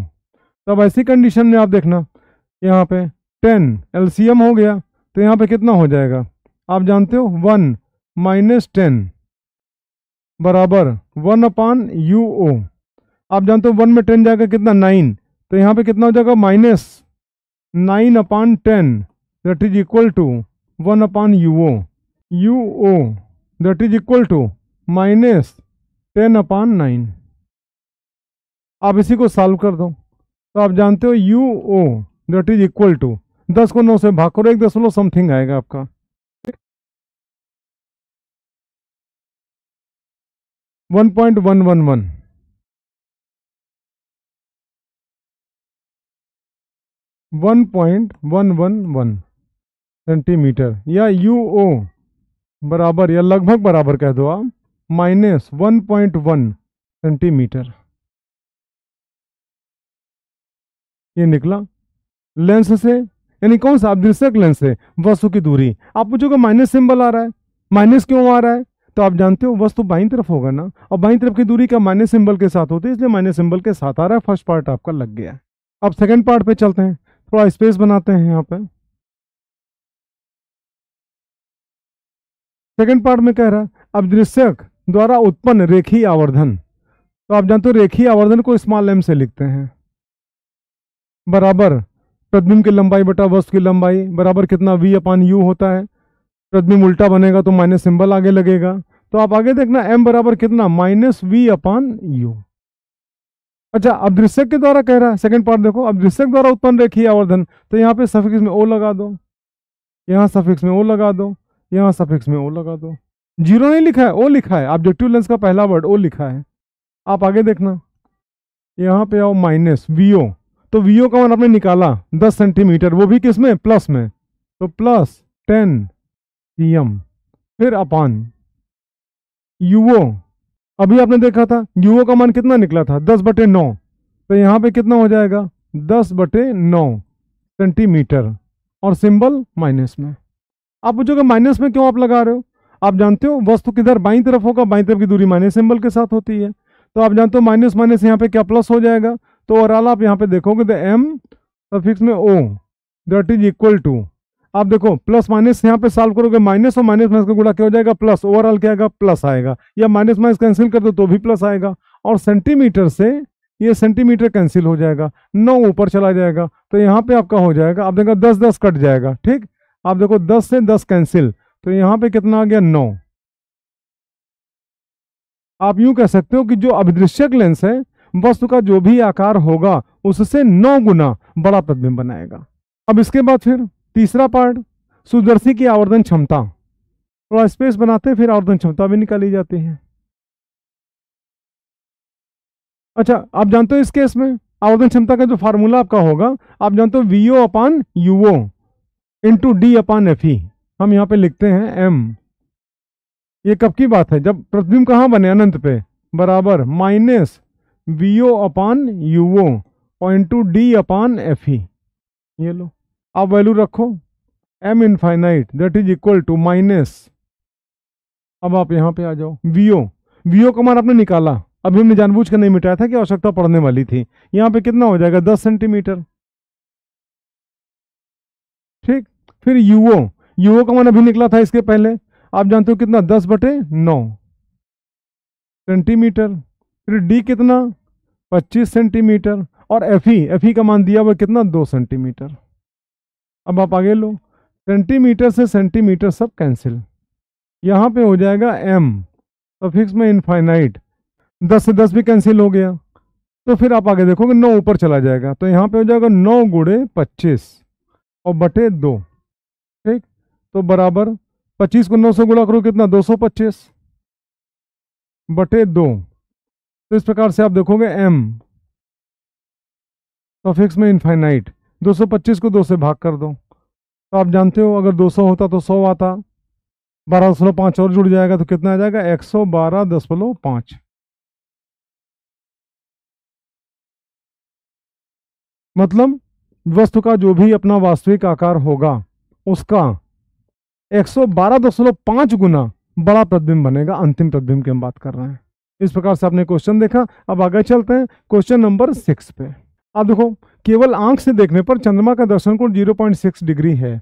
तब ऐसी कंडीशन में आप देखना यहाँ पे टेन एल हो गया तो यहाँ पे कितना हो जाएगा आप जानते हो वन माइनस टेन बराबर वन अपान यू ओ आप जानते हो वन में टेन जाएगा कितना नाइन तो यहाँ पे कितना हो जाएगा minus nine upon ten that is equal to one upon U O U O that is equal to minus ten upon nine आप इसी को सॉल्व कर दो तो आप जानते हो U O that is equal to दस को नौ से भाग करो एक दशमलव समथिंग आएगा आपका one point one one one one point one one one centimetre या यू ओ बराबर या लगभग बराबर कह दो आप minus one point one centimetre ये निकला लेंस से यानी कौन सा अभिषेक लेंस से वस्तु की दूरी आप पूछोगे माइनस सिंबल आ रहा है माइनस क्यों आ रहा है तो आप जानते हो वस्तु बाई तरफ होगा ना और बाई तरफ की दूरी का माइनस सिंबल के साथ होती है इसलिए माइनस सिंबल के साथ आ रहा है फर्स्ट पार्ट आपका लग गया अब सेकेंड पार्ट पे चलते हैं थोड़ा स्पेस बनाते हैं यहाँ पे सेकंड पार्ट में कह रहा है अदृश्यक द्वारा उत्पन्न रेखी आवर्धन तो आप जानते हो रेखी आवर्धन को स्मॉल एम से लिखते हैं बराबर प्रतिबिंब की लंबाई बटा वस्तु की लंबाई बराबर कितना वी अपान यू होता है प्रतिबिंब उल्टा बनेगा तो माइनस सिंबल आगे लगेगा तो आप आगे देखना एम बराबर कितना माइनस वी अपान यू अच्छा अब दृश्यक के द्वारा कह रहा है सेकंड पार्ट देखो अब दृश्यक द्वारा उत्पन्न रेखी आवर्धन तो यहाँ पे सफिक्स में ओ लगा दो यहाँ सफिक्स में ओ लगा दो यहाँ सफिक्स में ओ लगा दो जीरो नहीं लिखा है ओ लिखा है ऑब्जेक्टिव लेंस का पहला वर्ड ओ लिखा है आप आगे देखना यहाँ पे आओ माइनस वी ओ तो वी ओ का मान आपने निकाला दस सेंटीमीटर वो भी किस में प्लस में तो प्लस टेन सी एम फिर अपान यूओ अभी आपने देखा था यूओ का मान कितना निकला था दस बटे नौ तो यहाँ पे कितना हो जाएगा दस बटे नौ सेंटीमीटर और सिंबल माइनस में आप पूछोगे माइनस में क्यों आप लगा रहे हो आप जानते हो वस्तु किधर बाई तरफ होगा बाई तरफ की दूरी माइनस सिंबल के साथ होती है तो आप जानते हो माइनस माइनस यहाँ पे क्या प्लस हो जाएगा तो ओवरऑल आप यहाँ पे देखोगे द एम सफिक्स में O that is equal to आप देखो प्लस माइनस यहाँ पे सॉल्व करोगे माइनस और माइनस माइनस का गुड़ा क्या हो जाएगा प्लस ओवरऑल क्या आएगा प्लस आएगा या माइनस माइनस कैंसिल कर दो तो भी प्लस आएगा और सेंटीमीटर से ये सेंटीमीटर कैंसिल हो जाएगा नौ ऊपर चला जाएगा तो यहाँ पे आपका हो जाएगा आप देखा दस दस कट जाएगा ठीक आप देखो दस से दस कैंसिल तो यहां पे कितना आ गया नौ आप यूं कह सकते हो कि जो अभिदृश्यक लेंस है वस्तु का जो भी आकार होगा उससे नौ गुना बड़ा प्रतिबिंब बनाएगा अब इसके बाद फिर तीसरा पार्ट सुदर्शी की आवर्धन क्षमता थोड़ा स्पेस बनाते फिर आवर्धन क्षमता भी निकाली जाती है अच्छा आप जानते हो इस केस में आवर्धन क्षमता का जो फार्मूला आपका होगा आप जानते हो V O upon U O into D upon F E हम यहाँ पे लिखते हैं एम ये कब की बात है जब प्रतिबिंब कहाँ बने अनंत पे बराबर minus V O upon U O और into D upon F E ये लो आप वैल्यू रखो M infinite that is equal to minus अब आप यहाँ पे आ जाओ वी ओ वी ओ का मान आपने निकाला अभी हमने जानबूझ कर नहीं मिटाया था कि आवश्यकता पड़ने वाली थी यहाँ पे कितना हो जाएगा दस सेंटीमीटर ठीक फिर यूओ यूओ का मान अभी निकला था इसके पहले आप जानते हो कितना दस बटे नौ सेंटीमीटर फिर डी कितना पच्चीस सेंटीमीटर और एफ ई एफ ई का मान दिया हुआ कितना दो सेंटीमीटर अब आप आगे लो सेंटीमीटर से सेंटीमीटर सब कैंसिल यहाँ पे हो जाएगा एम तो फिक्स में इनफाइनाइट दस से दस भी कैंसिल हो गया तो फिर आप आगे देखोगे नौ ऊपर चला जाएगा तो यहाँ पे हो जाएगा नौ गुड़े पच्चीस और बटे दो ठीक तो बराबर पच्चीस को नौ सौ गुणा करो कितना दो सौ पच्चीस बटे दो तो इस प्रकार से आप देखोगे एम तो फिक्स में इनफाइनाइट 225 को दो से भाग कर दो तो आप जानते हो अगर 200 होता तो 100 आता बारह दशमलव पाँच और जुड़ जाएगा तो कितना आ जाएगा एक सौ बारह दशमलव पाँच मतलब वस्तु का जो भी अपना वास्तविक आकार होगा उसका 112.5 गुना बड़ा प्रतिबिंब बनेगा अंतिम प्रतिबिंब की हम बात कर रहे हैं इस प्रकार से आपने क्वेश्चन देखा अब आगे चलते हैं क्वेश्चन नंबर सिक्स पे अब देखो केवल आंख से देखने पर चंद्रमा का दर्शन कोण 0.6 डिग्री है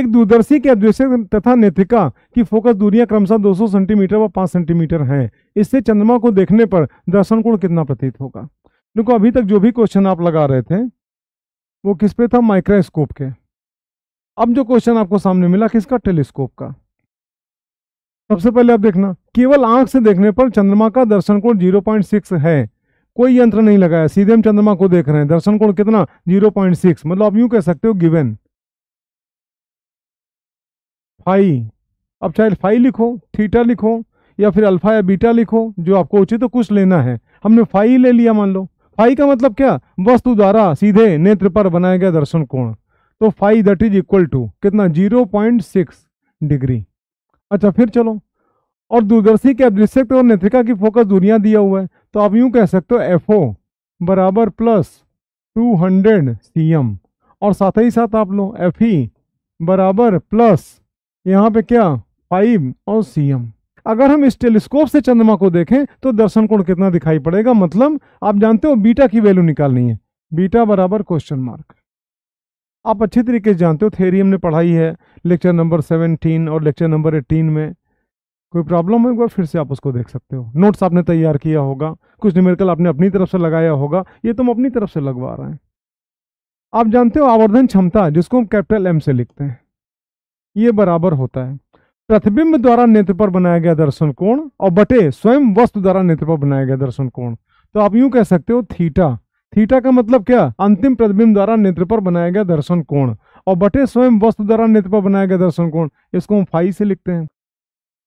एक दूरदर्शी के अदृश्य तथा नेत्रिका की फोकस दूरियां क्रमशः 200 सेंटीमीटर व 5 सेंटीमीटर हैं इससे चंद्रमा को देखने पर दर्शन कोण कितना प्रतीत होगा देखो अभी तक जो भी क्वेश्चन आप लगा रहे थे वो किस पे था माइक्रोस्कोप के अब जो क्वेश्चन आपको सामने मिला किसका टेलीस्कोप का सबसे पहले आप देखना केवल आंख से देखने पर चंद्रमा का दर्शन कोण 0.6 है कोई यंत्र नहीं लगाया सीधे हम चंद्रमा को देख रहे हैं दर्शन कोण कितना 0.6 मतलब आप यूं कह सकते हो गिवेन फाई अब चाहे फाई लिखो थीटा लिखो या फिर अल्फा या बीटा लिखो जो आपको उचित तो कुछ लेना है हमने फाई ले लिया मान लो फाई का मतलब क्या वस्तु द्वारा सीधे नेत्र पर बनाया गया दर्शन कोण तो phi that is equal to कितना जीरो पॉइंट सिक्स डिग्री अच्छा फिर चलो और दूरदर्शी के अदृश्य और नेत्रिका की फोकस दूरियां दिया हुआ है तो आप यूं कह सकते हो एफ ओ बराबर plus two hundred C M और साथ ही साथ आप लो एफ ई e बराबर प्लस यहाँ पे क्या फाइव और सी एम अगर हम इस टेलीस्कोप से चंद्रमा को देखें तो दर्शन कोण कितना दिखाई पड़ेगा मतलब आप जानते हो बीटा की वैल्यू निकालनी है बीटा बराबर क्वेश्चन मार्क आप अच्छे तरीके से जानते हो थेरी हमने पढ़ाई है लेक्चर नंबर सेवनटीन और लेक्चर नंबर एटीन में कोई प्रॉब्लम हो एक बार फिर से आप उसको देख सकते हो नोट्स आपने तैयार किया होगा कुछ न्यूमेरिकल आपने अपनी तरफ से लगाया होगा ये तुम तो अपनी तरफ से लगवा रहे हैं आप जानते हो आवर्धन क्षमता जिसको हम कैपिटल एम से लिखते हैं ये बराबर होता है प्रतिबिंब द्वारा नेत्र पर बनाया गया दर्शन कोण और बटे स्वयं वस्तु द्वारा नेत्र पर बनाया गया दर्शन कोण तो आप यूं कह सकते हो थीटा थीटा का मतलब क्या अंतिम प्रतिबिंब द्वारा नेत्र पर बनाया गया दर्शन कोण और बटे स्वयं वस्तु द्वारा नेत्र पर बनाया गया दर्शन कोण इसको हम फाइव से लिखते हैं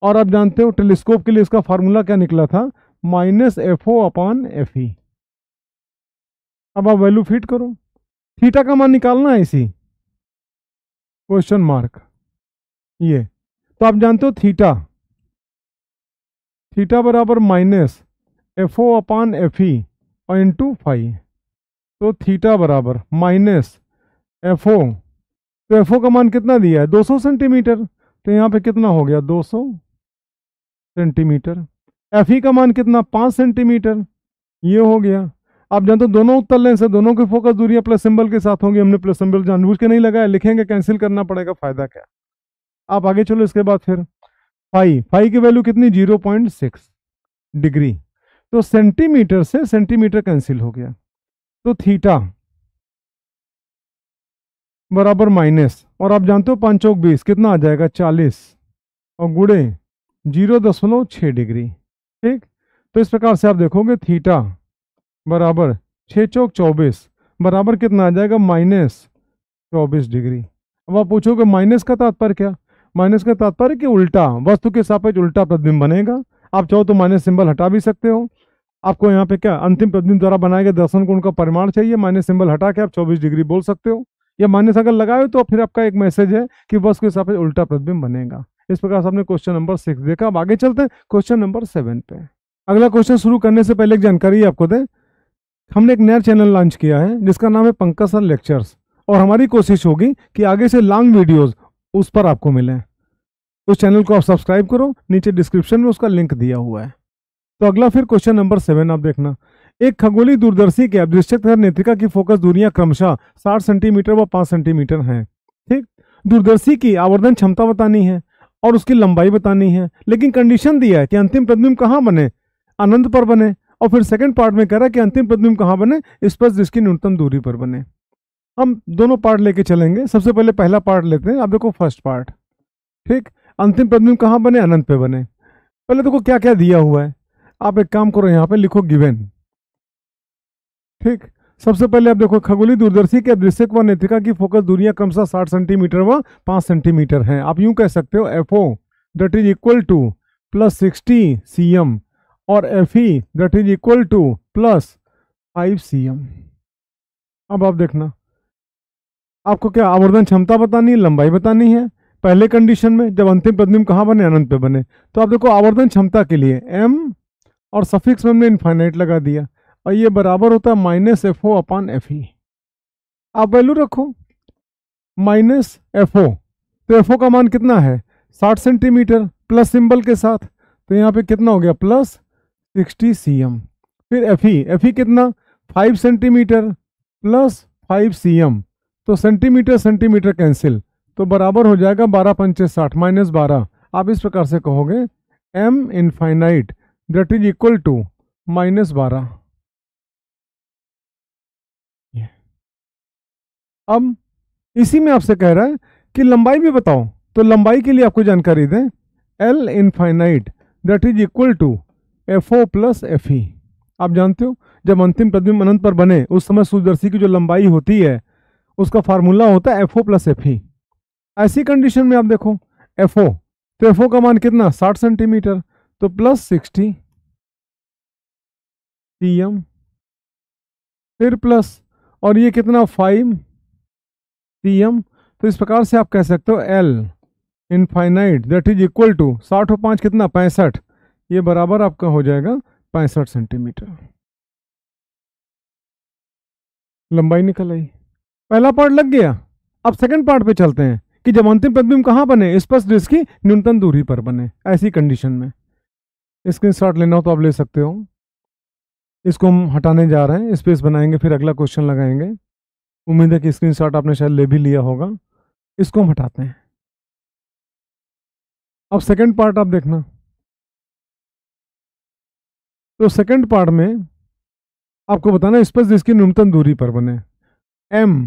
और आप जानते हो टेलीस्कोप के लिए इसका फार्मूला क्या निकला था minus F O upon F E अब आप वैल्यू फिट करो थीटा का मान निकालना है इसी क्वेश्चन मार्क ये तो आप जानते हो थीटा थीटा बराबर minus F O upon F E और इंटू फाइव तो थीटा बराबर माइनस एफ ओ तो एफ ओ का मान कितना दिया है 200 सेंटीमीटर तो यहाँ पे कितना हो गया 200 सेंटीमीटर एफ ई का मान कितना 5 सेंटीमीटर ये हो गया आप जानते हो दोनों उत्तर लें से दोनों की फोकस दूरियां प्लस सिंबल के साथ होंगी हमने प्लस सिंबल जानबूझ के नहीं लगाया लिखेंगे कैंसिल करना पड़ेगा फ़ायदा क्या आप आगे चलो इसके बाद फिर फाइव फाइव की वैल्यू कितनी जीरो पॉइंट सिक्स डिग्री तो सेंटीमीटर से सेंटीमीटर कैंसिल हो गया तो थीटा बराबर माइनस और आप जानते हो पाँच चौक बीस कितना आ जाएगा चालीस और गुड़े जीरो दशमलव छः डिग्री ठीक तो इस प्रकार से आप देखोगे थीटा बराबर छः चौक चौबीस बराबर कितना आ जाएगा माइनस चौबीस डिग्री अब आप पूछोगे माइनस का तात्पर्य क्या माइनस का तात्पर्य कि उल्टा वस्तु के सापेक्ष उल्टा प्रतिबिंब बनेगा आप चाहो तो माइनस सिंबल हटा भी सकते हो आपको यहाँ पे क्या अंतिम प्रतिबिंब द्वारा बनाए गए दर्शन कोण का परिमाण चाहिए माइनस सिंबल हटा के आप 24 डिग्री बोल सकते हो या माइनस अगर लगाए तो फिर आपका एक मैसेज है कि वस्तु के सापेक्ष उल्टा प्रतिबिंब बनेगा इस प्रकार से आपने क्वेश्चन नंबर सिक्स देखा अब आगे चलते हैं क्वेश्चन नंबर सेवन पे अगला क्वेश्चन शुरू करने से पहले एक जानकारी आपको दें हमने एक नया चैनल लॉन्च किया है जिसका नाम है पंकज सर लेक्चर्स और हमारी कोशिश होगी कि आगे से लॉन्ग वीडियोस उस पर आपको मिले उस चैनल को आप सब्सक्राइब करो नीचे डिस्क्रिप्शन में उसका लिंक दिया हुआ है तो अगला फिर क्वेश्चन नंबर सेवन आप देखना एक खगोली दूरदर्शी के अदृश्यक तथा नेत्रिका की फोकस दूरियां क्रमशः साठ सेंटीमीटर व पांच सेंटीमीटर है ठीक दूरदर्शी की आवर्धन क्षमता बतानी है और उसकी लंबाई बतानी है लेकिन कंडीशन दिया है कि अंतिम प्रतिबिंब कहाँ बने अनंत पर बने और फिर सेकंड पार्ट में कह रहा है कि अंतिम प्रतिबिंब कहाँ बने स्पर्श दृष्टि न्यूनतम दूरी पर बने हम दोनों पार्ट लेके चलेंगे सबसे पहले पहला पार्ट लेते हैं आप देखो फर्स्ट पार्ट ठीक अंतिम प्रतिबिंब कहाँ बने अनंत पे बने पहले देखो क्या क्या दिया हुआ है आप एक काम करो यहाँ पे लिखो गिवेन ठीक सबसे पहले आप देखो खगोली दूरदर्शी के दृश्यक व नेत्रिका की फोकस दूरियां क्रमशः साठ सेंटीमीटर व पाँच सेंटीमीटर हैं आप यूं कह सकते हो F O that is equal to plus sixty C M और F E that is equal to plus five C M अब आप देखना आपको क्या आवर्धन क्षमता बतानी है लंबाई बतानी है पहले कंडीशन में जब अंतिम प्रतिबिंब कहाँ बने अनंत पे बने तो आप देखो आवर्धन क्षमता के लिए एम और सफिक्स में हमने इन्फाइनाइट लगा दिया और ये बराबर होता है minus F O upon F E आप वैल्यू रखो माइनस एफ ओ तो एफ ओ का मान कितना है साठ सेंटीमीटर प्लस सिंबल के साथ तो यहाँ पे कितना हो गया प्लस सिक्सटी सी एम फिर एफ ई एफ ई कितना five centimetre plus five C M तो सेंटीमीटर सेंटीमीटर कैंसिल तो बराबर हो जाएगा बारह पंचे साठ माइनस बारह आप इस प्रकार से कहोगे M infinite that is equal to minus बारह अब इसी में आपसे कह रहा है कि लंबाई भी बताओ तो लंबाई के लिए आपको जानकारी दें L infinite that is equal to F O plus F E आप जानते हो जब अंतिम प्रतिबिंब अनंत पर बने उस समय सूर्यदर्शी की जो लंबाई होती है उसका फार्मूला होता है F O plus F E ऐसी कंडीशन में आप देखो एफ ओ तो एफ ओ का मान कितना साठ सेंटीमीटर तो प्लस सिक्सटी टी एम फिर प्लस और ये कितना फाइव टी एम तो इस प्रकार से आप कह सकते हो L infinite that is equal to साठ और पाँच कितना पैंसठ ये बराबर आपका हो जाएगा पैंसठ सेंटीमीटर लंबाई निकल आई पहला पार्ट लग गया अब सेकंड पार्ट पे चलते हैं कि जब अंतिम प्रतिबिंब कहाँ बने स्पष्ट दृश्य की न्यूनतम दूरी पर बने ऐसी कंडीशन में स्क्रीन शॉट लेना हो तो आप ले सकते हो इसको हम हटाने जा रहे हैं स्पेस बनाएंगे फिर अगला क्वेश्चन लगाएंगे उम्मीद है कि स्क्रीन शॉट आपने शायद ले भी लिया होगा इसको हम हटाते हैं अब सेकेंड पार्ट आप देखना तो सेकेंड पार्ट में आपको बताना स्पष्ट की न्यूनतम दूरी पर बने एम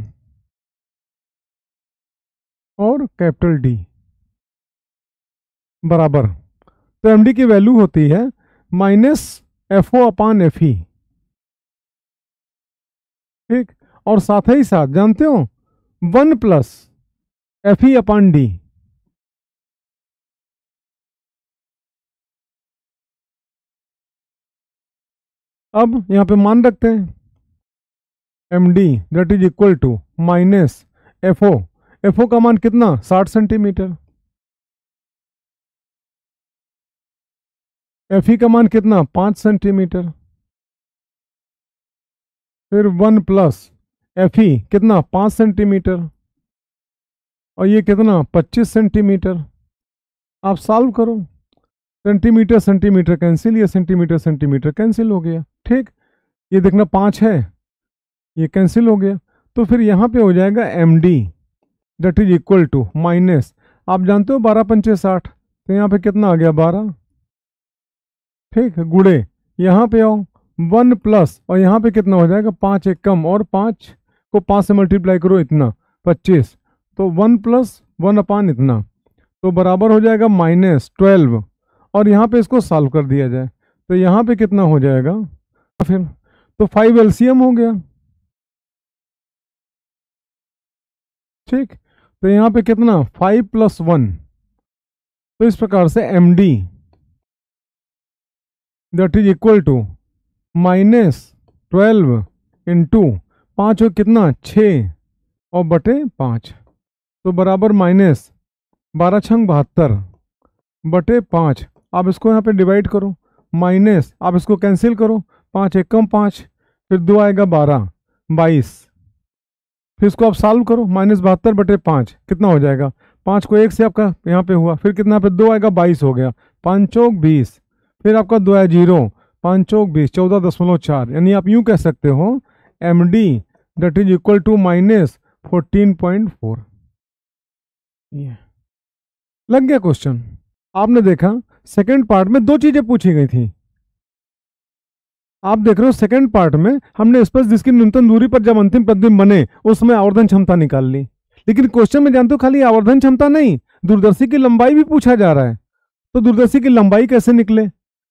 और कैपिटल डी बराबर तो एम डी की वैल्यू होती है minus F O upon F E ठीक और साथ ही साथ जानते हो one plus F E upon D अब यहां पे मान रखते हैं M D that is equal to minus F O F O का मान कितना साठ सेंटीमीटर एफ ई का मान कितना पाँच सेंटीमीटर फिर वन प्लस एफ ई कितना पाँच सेंटीमीटर और ये कितना पच्चीस सेंटीमीटर आप सॉल्व करो सेंटीमीटर सेंटीमीटर कैंसिल ये सेंटीमीटर सेंटीमीटर कैंसिल हो गया ठीक ये देखना पाँच है ये कैंसिल हो गया तो फिर यहाँ पे हो जाएगा M D that is equal to minus आप जानते हो बारह पंचे साठ तो यहाँ पे कितना आ गया बारह ठीक गुड़े यहाँ पे आओ वन प्लस और यहाँ पे कितना हो जाएगा पाँच एक कम और पाँच को पाँच से मल्टीप्लाई करो इतना पच्चीस तो वन प्लस वन अपान इतना तो बराबर हो जाएगा माइनस ट्वेल्व और यहाँ पे इसको सॉल्व कर दिया जाए तो यहाँ पे कितना हो जाएगा फिर तो फाइव एलसीएम हो गया ठीक तो यहाँ पे कितना फाइव प्लस वन तो इस प्रकार से M D that is equal to minus twelve into पाँच और कितना छ और बटे पांच तो बराबर माइनस बारह छंग बहत्तर बटे पांच आप इसको यहाँ पे डिवाइड करो माइनस आप इसको कैंसिल करो पाँच एक कम पाँच फिर दो आएगा बारह बाईस फिर इसको आप सॉल्व करो माइनस बहत्तर बटे पाँच कितना हो जाएगा पाँच को एक से आपका यहाँ पे हुआ फिर कितना पे दो आएगा बाईस हो गया पाँचोंक बीस फिर आपका दो है जीरो पाँचोंक बीस चौदह दशमलव चार यानी आप यूँ कह सकते हो M D that is equal to minus fourteen point four लग गया क्वेश्चन आपने देखा सेकेंड पार्ट में दो चीज़ें पूछी गई थी आप देख रहे हो सेकंड पार्ट में हमने स्पर्श जिसकी न्यूनतम दूरी पर जब अंतिम प्रतिबिंब बने उसमें आवर्धन क्षमता निकाल ली लेकिन क्वेश्चन में जानते हो खाली आवर्धन क्षमता नहीं दूरदर्शी की लंबाई भी पूछा जा रहा है तो दूरदर्शी की लंबाई कैसे निकले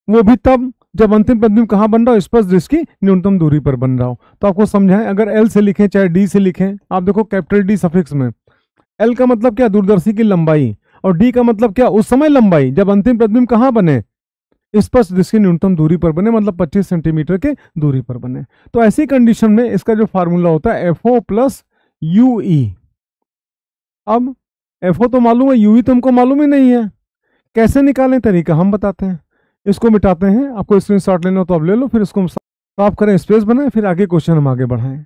वो भी तब जब अंतिम प्रतिबिंब कहाँ बन रहा हो स्पर्श दृष्टि की न्यूनतम दूरी पर बन रहा हो तो आपको समझाएं अगर एल से लिखें चाहे डी से लिखें आप देखो कैपिटल डी सफिक्स में एल का मतलब क्या दूरदर्शी की लंबाई और डी का मतलब क्या उस समय लंबाई जब अंतिम प्रतिबिंब कहाँ बने स्पर्श दृष्टि न्यूनतम दूरी पर बने मतलब 25 सेंटीमीटर के दूरी पर बने तो ऐसी कंडीशन में इसका जो फार्मूला होता है F O plus U E अब एफ ओ तो मालूम है यू ई e तो हमको मालूम ही नहीं है कैसे निकालें तरीका हम बताते हैं इसको मिटाते हैं आपको स्क्रीन शॉट लेना हो तो आप ले लो फिर इसको साफ करें स्पेस बनाए फिर आगे क्वेश्चन हम आगे बढ़ाएं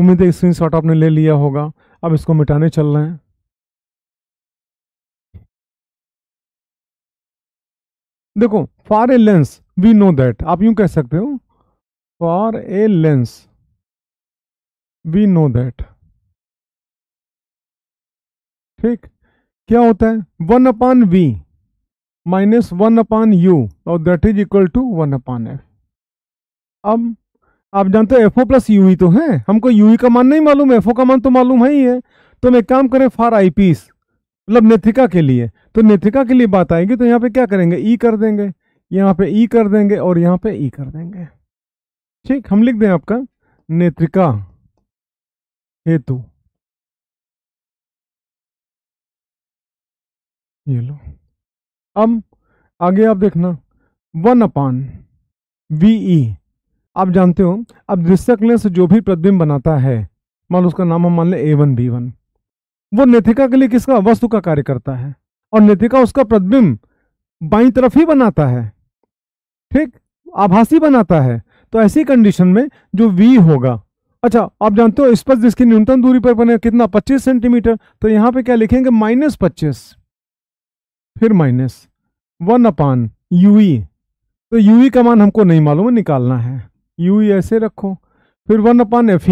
उम्मीद है स्क्रीन शॉट आपने ले लिया होगा अब इसको मिटाने चल रहे हैं देखो for a lens we know that आप यूं कह सकते हो for a lens we know that ठीक क्या होता है one upon V minus one upon U और that is equal to one upon F अब आप जानते हो एफ ओ प्लस यू ही तो है हमको यू ही का मान नहीं मालूम एफ ओ का मान तो मालूम है ही है तो हम एक काम करें फॉर आई पीस मतलब नेथिका के लिए तो नेत्रिका के लिए बात आएगी तो यहाँ पे क्या करेंगे ई कर देंगे यहाँ पे ई कर देंगे और यहाँ पे ई कर देंगे ठीक हम लिख दें आपका नेत्रिका हेतु ये लो अब आगे आप देखना वन अपान वी ई आप जानते हो अब दृश्यक से जो भी प्रतिबिंब बनाता है मान लो उसका नाम हम मान लें ए वन बी वन वो नेत्रिका के लिए किसका वस्तु का कार्य करता है और नेत्रिका उसका प्रतिबिंब बाई तरफ ही बनाता है ठीक आभासी बनाता है तो ऐसी कंडीशन में जो वी होगा अच्छा आप जानते हो स्पर्श जिसकी न्यूनतम दूरी पर बने कितना 25 सेंटीमीटर तो यहां पे क्या लिखेंगे माइनस पच्चीस फिर minus one upon U e। तो यू e का मान हमको नहीं मालूम है निकालना है यू e ऐसे रखो फिर वन अपान एफ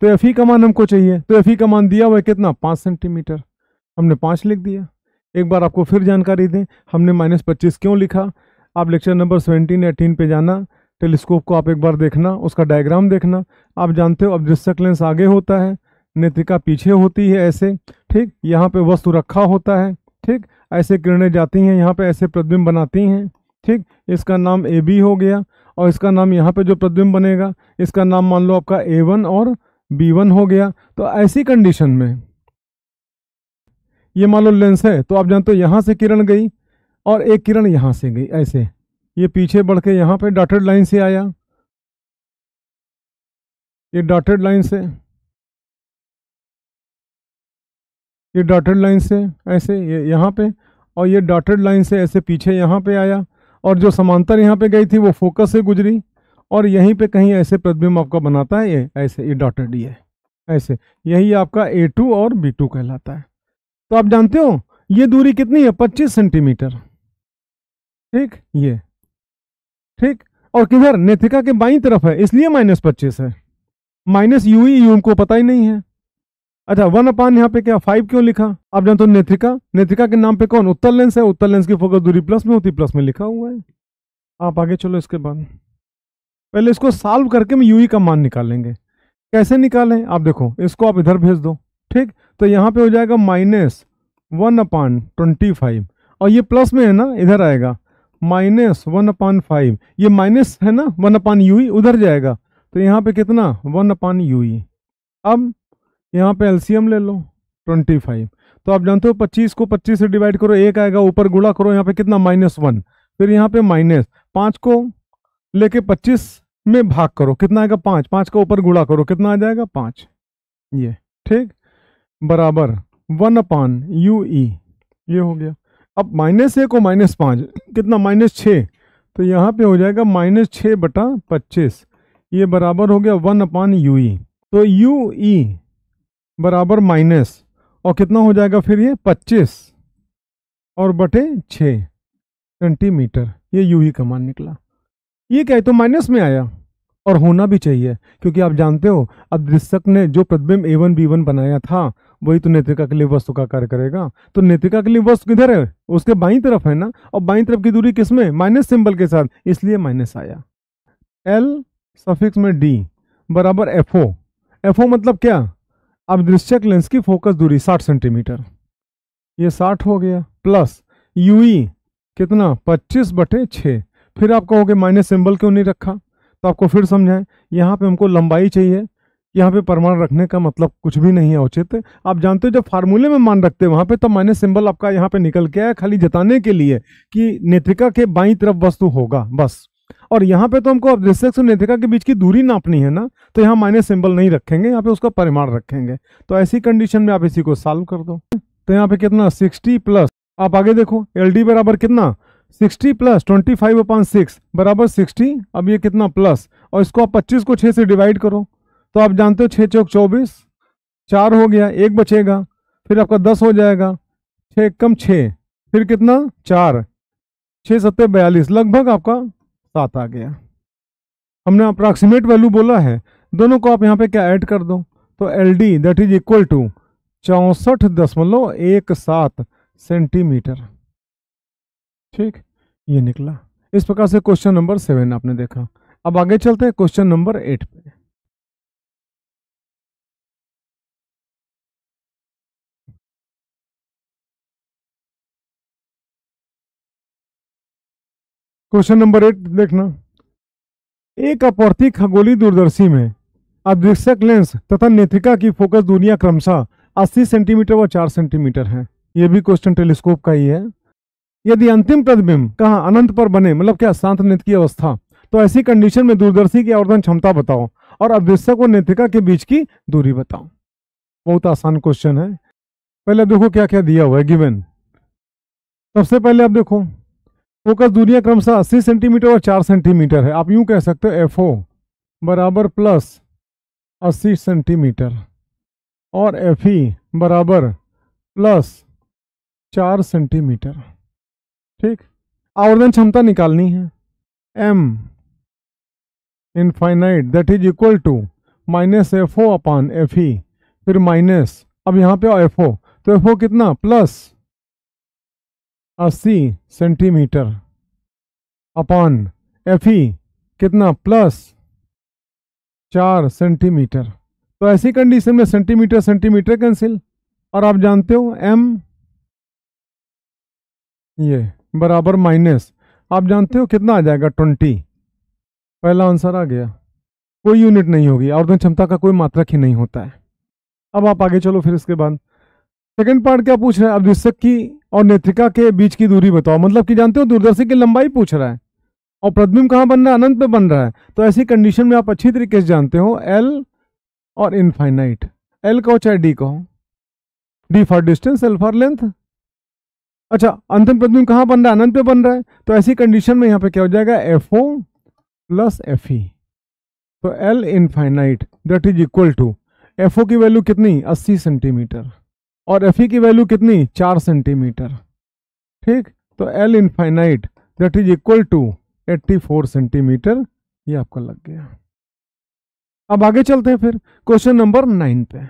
तो एफ का मान हमको चाहिए तो एफ का मान दिया हुआ कितना पांच सेंटीमीटर हमने पांच लिख दिया एक बार आपको फिर जानकारी दें हमने माइनस पच्चीस क्यों लिखा आप लेक्चर नंबर सेवेंटीन एटीन पे जाना टेलीस्कोप को आप एक बार देखना उसका डायग्राम देखना आप जानते हो अब दृश्यक लेंस आगे होता है नेत्रिका पीछे होती है ऐसे ठीक यहाँ पे वस्तु रखा होता है ठीक ऐसे किरणें जाती हैं यहाँ पे ऐसे प्रतिबिंब बनाती हैं ठीक इसका नाम ए बी हो गया और इसका नाम यहाँ पे जो प्रतिबिंब बनेगा इसका नाम मान लो आपका ए वन और बी वन हो गया तो ऐसी कंडीशन में ये मान लो लेंस है तो आप जानते हो यहाँ से किरण गई और एक किरण यहाँ से गई ऐसे ये पीछे बढ़ के यहाँ पर डॉटेड लाइन से आया ये डॉटेड लाइन से ये डॉटेड लाइन से ऐसे ये यहाँ पे और ये डॉटेड लाइन से ऐसे पीछे यहाँ पे आया और जो समांतर यहाँ पे गई थी वो फोकस से गुजरी और यहीं पे कहीं ऐसे प्रतिबिंब आपका बनाता है ये ऐसे ये डॉटेड ये ऐसे यही आपका ए टू और बी टू कहलाता है तो आप जानते हो ये दूरी कितनी है पच्चीस सेंटीमीटर ठीक ये ठीक और किधर नेथिका के बाई तरफ है इसलिए माइनस पच्चीस है माइनस यू ही यू को पता ही नहीं है अच्छा वन अपान यहाँ पे क्या फाइव क्यों लिखा आप जानते हो नेत्रिका नेत्रिका के नाम पे कौन उत्तर लेंस है उत्तर लेंस की फोकस दूरी प्लस में होती प्लस में लिखा हुआ है आप आगे चलो इसके बाद पहले इसको सॉल्व करके हम यू का मान निकालेंगे कैसे निकालें आप देखो इसको आप इधर भेज दो ठीक तो यहाँ पे हो जाएगा minus one upon twenty five और ये प्लस में है ना इधर आएगा माइनस वन अपान फाइव ये माइनस है ना वन अपान यू उधर जाएगा तो यहाँ पे कितना वन अपान यू अब यहाँ पे एलसीएम ले लो ट्वेंटी फाइव तो आप जानते हो पच्चीस को पच्चीस से डिवाइड करो एक आएगा ऊपर गुड़ा करो यहाँ पे कितना माइनस वन फिर यहाँ पे माइनस पाँच को लेके पच्चीस में भाग करो कितना आएगा पाँच पाँच का ऊपर गुड़ा करो कितना आ जाएगा पाँच ये ठीक बराबर one upon U E e, ये हो गया अब माइनस एक और माइनस पाँच कितना माइनस छः तो यहाँ पे हो जाएगा माइनस छः बटा पच्चीस ये बराबर हो गया one upon U E e, तो यू ई e बराबर माइनस और कितना हो जाएगा फिर ये पच्चीस और बटे छः सेंटीमीटर ये यू ही का मान निकला ये क्या है तो माइनस में आया और होना भी चाहिए क्योंकि आप जानते हो अब दृश्यक ने जो प्रतिबिंब ए वन बी वन बनाया था वही तो नेत्रिका के लिए वस्तु का कार्य करेगा तो नेत्रिका के लिए वस्तु किधर है उसके बाई तरफ है ना और बाई तरफ की दूरी किस में माइनस सिंबल के साथ इसलिए माइनस आया एल सफिक्स में डी बराबर एफ ओ एफ ओ मतलब क्या अब दृश्यक लेंस की फोकस दूरी साठ सेंटीमीटर ये साठ हो गया प्लस यू e कितना पच्चीस बटे छः फिर आप कहोगे माइनस सिंबल क्यों नहीं रखा तो आपको फिर समझाएं यहाँ पे हमको लंबाई चाहिए यहाँ पे परमाणु रखने का मतलब कुछ भी नहीं है उचित आप जानते हो जब फार्मूले में मान रखते हैं वहाँ पे तो माइनस सिंबल आपका यहाँ पे निकल के आया खाली जताने के लिए कि नेत्रिका के बाई तरफ वस्तु होगा बस और यहाँ पे तो हमको अब रिसेक्स और नेत्रिका के बीच की दूरी नापनी है ना तो यहाँ माइनस सिंबल नहीं रखेंगे यहाँ पे उसका परिमाण रखेंगे तो ऐसी कंडीशन में आप इसी को सॉल्व कर दो तो यहाँ पे कितना सिक्सटी प्लस आप आगे देखो एल डी बराबर कितना sixty plus twenty five upon six बराबर सिक्सटी अब ये कितना प्लस और इसको आप पच्चीस को छः से डिवाइड करो तो आप जानते हो छः चौक चौबीस चार हो गया एक बचेगा फिर आपका दस हो जाएगा छः कम छः फिर कितना चार छः सत्तर बयालीस लगभग आपका सात आ गया हमने अप्रॉक्सीमेट वैल्यू बोला है दोनों को आप यहाँ पे क्या ऐड कर दो तो L D that is equal to चौंसठ दशमलव एक सात सेंटीमीटर ठीक ये निकला इस प्रकार से क्वेश्चन नंबर सेवन आपने देखा अब आगे चलते हैं क्वेश्चन नंबर एट पे क्वेश्चन नंबर एट देखना एक अपवर्ती खगोली दूरदर्शी में अधिक लेंस तथा नेत्रिका की फोकस दूरियां क्रमशः 80 सेंटीमीटर व 4 सेंटीमीटर है यह भी क्वेश्चन टेलीस्कोप का ही है यदि अंतिम प्रतिबिंब कहा अनंत पर बने मतलब क्या शांत नृत्य की अवस्था तो ऐसी कंडीशन में दूरदर्शी की आवर्धन क्षमता बताओ और अदृश्यक और नेत्रिका के बीच की दूरी बताओ बहुत आसान क्वेश्चन है पहले देखो क्या क्या दिया हुआ है गिवन सबसे पहले आप देखो फोकस दूरियां क्रमशः अस्सी सेंटीमीटर और चार सेंटीमीटर है आप यूं कह सकते हो एफ ओ बराबर प्लस अस्सी सेंटीमीटर और एफ e बराबर प्लस चार सेंटीमीटर ठीक आवर्धन क्षमता निकालनी है M infinite that is equal to minus F O upon F E फिर माइनस अब यहाँ पे एफ ओ तो एफ ओ कितना प्लस अस्सी सेंटीमीटर अपान एफ ई कितना प्लस चार सेंटीमीटर तो ऐसी कंडीशन में सेंटीमीटर सेंटीमीटर कैंसिल और आप जानते हो एम ये बराबर माइनस आप जानते हो कितना आ जाएगा ट्वेंटी पहला आंसर आ गया कोई यूनिट नहीं होगी आवर्धन क्षमता का कोई मात्रक ही नहीं होता है अब आप आगे चलो फिर इसके बाद सेकंड पार्ट क्या पूछ रहा है अभिषेक की और नेत्रिका के बीच की दूरी बताओ मतलब कि जानते हो दूरदर्शी की लंबाई पूछ रहा है और प्रतिबिंब कहाँ बन रहा है अनंत पे बन रहा है तो ऐसी कंडीशन में आप अच्छी तरीके से जानते हो एल और इनफाइनाइट एल कहो चाहे डी कहो D for distance L for length अच्छा अंतिम प्रतिबिंब कहाँ बन रहा है अनंत पे बन रहा है तो ऐसी कंडीशन में यहाँ पे क्या हो जाएगा F O plus F E तो L infinite that is equal to F O की वैल्यू कितनी अस्सी सेंटीमीटर और एफ ई e की वैल्यू कितनी चार सेंटीमीटर ठीक तो L infinite that is equal to eighty four centimetre ये आपका लग गया अब आगे चलते हैं फिर क्वेश्चन नंबर नाइन पे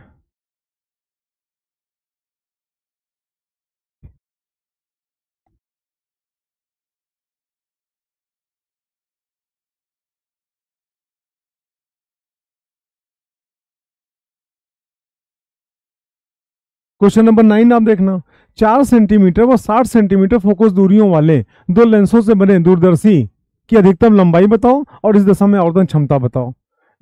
क्वेश्चन नंबर नाइन आप देखना चार सेंटीमीटर व साठ सेंटीमीटर फोकस दूरियों वाले दो लेंसों से बने दूरदर्शी की अधिकतम लंबाई बताओ और इस दशा में औरतन क्षमता बताओ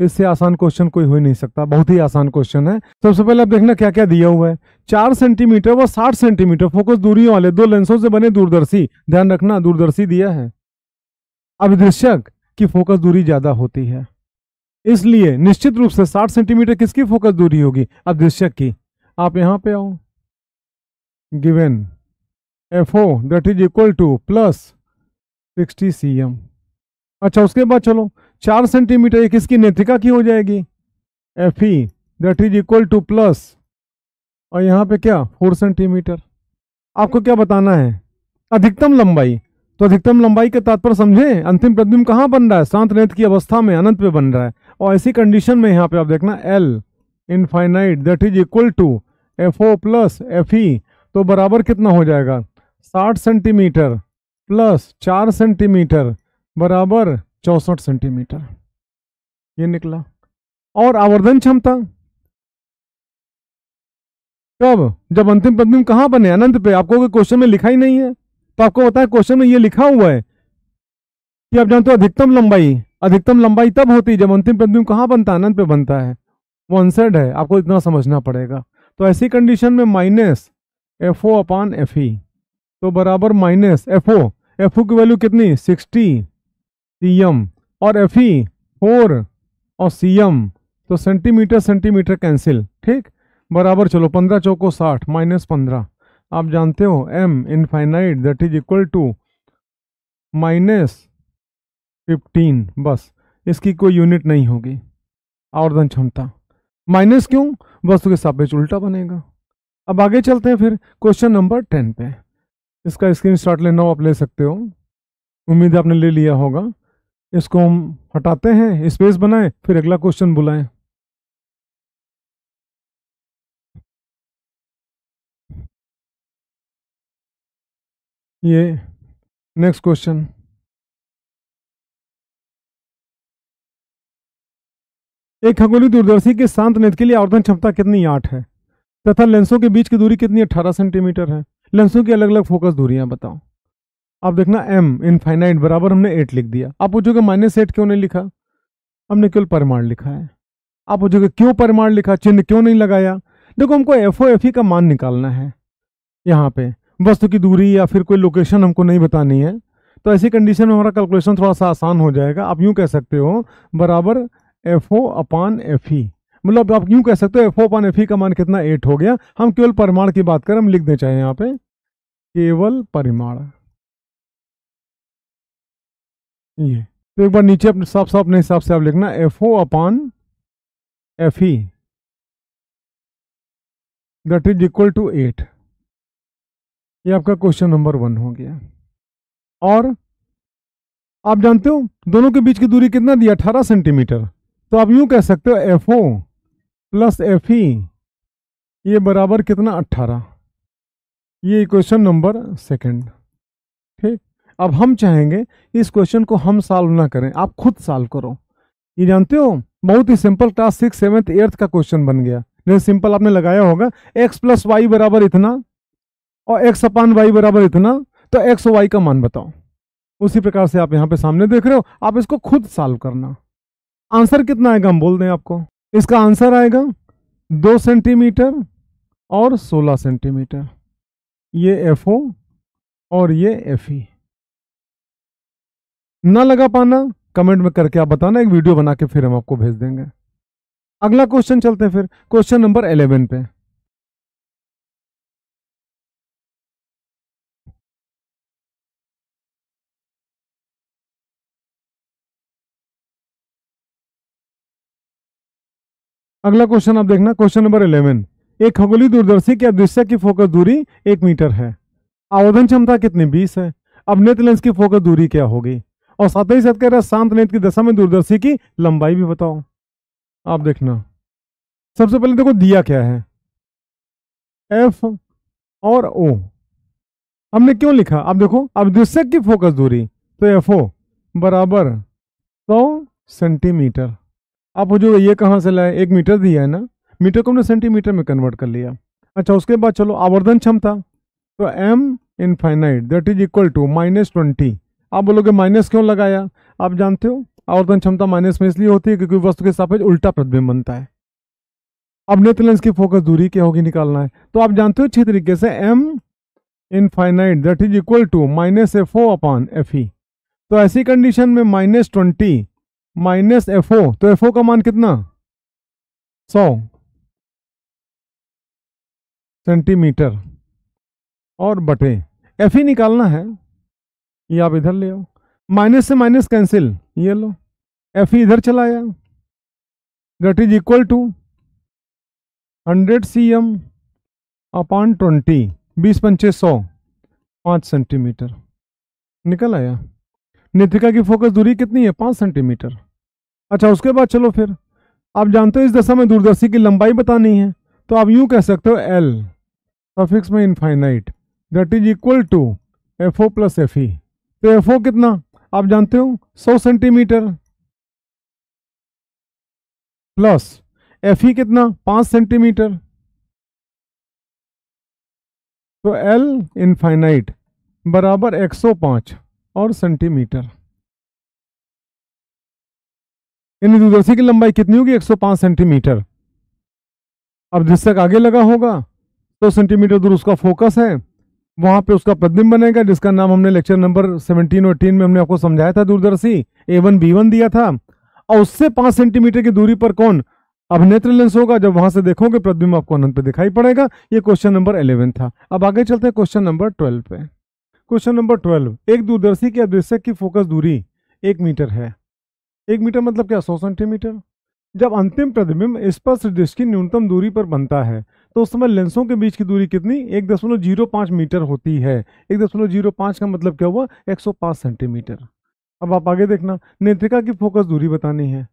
इससे आसान क्वेश्चन कोई हो ही नहीं सकता बहुत ही आसान क्वेश्चन है सबसे पहले आप देखना क्या क्या दिया हुआ है चार सेंटीमीटर व साठ सेंटीमीटर फोकस दूरियों वाले दो लेंसों से बने दूरदर्शी ध्यान रखना दूरदर्शी दिया है अभिदृश्यक की फोकस दूरी ज्यादा होती है इसलिए निश्चित रूप से साठ सेंटीमीटर किसकी फोकस दूरी होगी अभिदृश्यक की आप यहाँ पे आओ given F O that is equal to plus sixty C M अच्छा उसके बाद चलो चार सेंटीमीटर एक इसकी नेत्रिका की हो जाएगी F E that is equal to plus और यहाँ पे क्या फोर सेंटीमीटर आपको क्या बताना है अधिकतम लंबाई तो अधिकतम लंबाई के तात्पर्य समझे अंतिम प्रतिबिंब कहाँ बन रहा है शांत नेत्र की अवस्था में अनंत पे बन रहा है और ऐसी कंडीशन में यहाँ पे आप देखना L infinite that is equal to F O plus F E तो बराबर कितना हो जाएगा साठ सेंटीमीटर प्लस चार सेंटीमीटर बराबर चौंसठ सेंटीमीटर ये निकला और आवर्धन क्षमता कब जब अंतिम प्रतिबिंब कहाँ बने अनंत पे आपको क्वेश्चन में लिखा ही नहीं है तो आपको पता है क्वेश्चन में ये लिखा हुआ है कि आप जानते हो अधिकतम लंबाई अधिकतम लंबाई तब होती है जब अंतिम प्रतिबिंब कहाँ बनता है अनंत पे बनता है वंसेड है आपको इतना समझना पड़ेगा तो ऐसी कंडीशन में minus F O upon F E तो बराबर minus F O F O की वैल्यू कितनी सिक्सटी सी एम और एफ ई फोर और सी एम तो सेंटीमीटर सेंटीमीटर कैंसिल ठीक बराबर चलो पंद्रह चौको साठ माइनस पंद्रह आप जानते हो M infinite that is equal to minus fifteen बस इसकी कोई यूनिट नहीं होगी आवर्धन क्षमता माइनस क्यों वस्तु के सापेक्ष उल्टा बनेगा अब आगे चलते हैं फिर क्वेश्चन नंबर टेन पे इसका स्क्रीन शॉट लेना आप ले सकते हो उम्मीद आपने ले लिया होगा इसको हम हटाते हैं स्पेस बनाएं फिर अगला क्वेश्चन बुलाएं ये नेक्स्ट क्वेश्चन एक खगोली दूरदर्शी के शांत नेत्र के लिए आवर्धन क्षमता कितनी आठ है तथा लेंसों के बीच की दूरी कितनी अट्ठारह सेंटीमीटर है लेंसों की अलग अलग फोकस दूरियां बताओ आप देखना एम इनफाइनाइट बराबर हमने एट लिख दिया आप पूछोगे माइनस एट क्यों नहीं लिखा हमने केवल परिमाण लिखा है आप पूछोगे क्यों परिमाण लिखा चिन्ह क्यों नहीं लगाया देखो हमको एफ ओ एफ ई का मान निकालना है यहाँ पे वस्तु की दूरी या फिर कोई लोकेशन हमको नहीं बतानी है तो ऐसी कंडीशन में हमारा कैलकुलेशन थोड़ा सा आसान हो जाएगा आप यूँ कह सकते हो बराबर F O upon F E e। मतलब आप यूं कह सकते हो F O upon F E e का मान कितना एट हो गया हम केवल परिमाण की बात करें हम लिख दें चाहे यहाँ पे केवल परिमाण ये तो एक बार नीचे अपने साफ साफ अपने हिसाब से आप लिखना F O upon F E that is equal to eight ये आपका क्वेश्चन नंबर वन हो गया और आप जानते हो दोनों के बीच की दूरी कितना दिया अठारह सेंटीमीटर तो आप यूं कह सकते हो F O plus F E ये बराबर कितना अट्ठारह ये इक्वेशन नंबर सेकंड ठीक अब हम चाहेंगे इस क्वेश्चन को हम सॉल्व ना करें आप खुद सॉल्व करो ये जानते हो बहुत ही simple class six seventh eighth का क्वेश्चन बन गया जो सिंपल आपने लगाया होगा एक्स प्लस वाई बराबर इतना और एक्स अपान वाई बराबर इतना तो एक्स वाई का मान बताओ उसी प्रकार से आप यहाँ पे सामने देख रहे हो आप इसको खुद सॉल्व करना आंसर कितना आएगा हम बोल दें आपको इसका आंसर आएगा दो सेंटीमीटर और सोलह सेंटीमीटर ये एफ ओ और ये एफ ई e। ना लगा पाना कमेंट में करके आप बताना एक वीडियो बना के फिर हम आपको भेज देंगे अगला क्वेश्चन चलते हैं फिर क्वेश्चन नंबर एलेवन पे अगला क्वेश्चन आप देखना क्वेश्चन नंबर इलेवन एक खगोली दूरदर्शी के दृश्य की फोकस दूरी एक मीटर है आवेदन क्षमता कितनी बीस है अब नेत्र लेंस की फोकस दूरी क्या होगी और साथ ही साथ कह रहा है शांत नेत्र की दशा में दूरदर्शी की लंबाई भी बताओ आप देखना सबसे पहले देखो दिया क्या है एफ और ओ हमने क्यों लिखा अब देखो अब दृश्य की फोकस दूरी तो एफ ओ बराबर सौ सेंटीमीटर आप हो जो ये कहाँ से लाए एक मीटर दिया है ना मीटर को हमने सेंटीमीटर में कन्वर्ट कर लिया अच्छा उसके बाद चलो आवर्धन क्षमता तो M infinite that is equal to minus twenty आप बोलोगे माइनस क्यों लगाया आप जानते हो आवर्धन क्षमता माइनस में इसलिए होती है क्योंकि वस्तु के सापेक्ष उल्टा प्रतिबिंब बनता है अब नेत्र लेंस की फोकस दूरी क्या होगी निकालना है तो आप जानते हो अच्छी तरीके से M infinite that is equal to minus F O upon F E तो ऐसी कंडीशन में minus twenty minus F O तो एफ ओ का मान कितना सौ सेंटीमीटर और बटे एफ ही निकालना है ये आप इधर ले आओ माइनस से माइनस कैंसिल ये लो एफ ही इधर चला आया that is equal to hundred C M upon twenty बीस पंचे सौ पाँच सेंटीमीटर निकल आया नेत्रिका की फोकस दूरी कितनी है पाँच सेंटीमीटर अच्छा उसके बाद चलो फिर आप जानते हो इस दशा में दूरदर्शी की लंबाई बतानी है तो आप यूँ कह सकते हो एल सफिक्स में infinite that is equal to F O plus F E तो एफ ओ कितना आप जानते हो सौ सेंटीमीटर प्लस एफ ई कितना पाँच सेंटीमीटर तो एल इनफाइनाइट बराबर एक सौ पाँच और सेंटीमीटर यानी दूरदर्शी की लंबाई कितनी होगी 105 सेंटीमीटर अब तक आगे लगा होगा तो सेंटीमीटर दूर उसका फोकस है वहां पे उसका प्रतिम बनेगा जिसका नाम हमने लेक्चर नंबर 17 और 18 में हमने आपको समझाया था दूरदर्शी ए वन बी वन दिया था और उससे पांच सेंटीमीटर की दूरी पर कौन अभिनेत्र लेंस होगा जब वहां से देखोगे प्रतिबिंब आपको अनंत पे दिखाई पड़ेगा ये क्वेश्चन नंबर 11 था अब आगे चलते हैं क्वेश्चन नंबर 12 पे क्वेश्चन नंबर ट्वेल्व एक दूरदर्शी के अदृश्य की फोकस दूरी एक मीटर है एक मीटर मतलब क्या सौ सेंटीमीटर जब अंतिम प्रतिबिंब स्पर्श दृश्य की न्यूनतम दूरी पर बनता है तो उस समय लेंसों के बीच की दूरी कितनी एक दशमलव जीरो पाँच मीटर होती है एक दशमलव जीरो पाँच का मतलब क्या हुआ एक सौ पाँच सेंटीमीटर अब आप आगे देखना नेत्रिका की फोकस दूरी बतानी है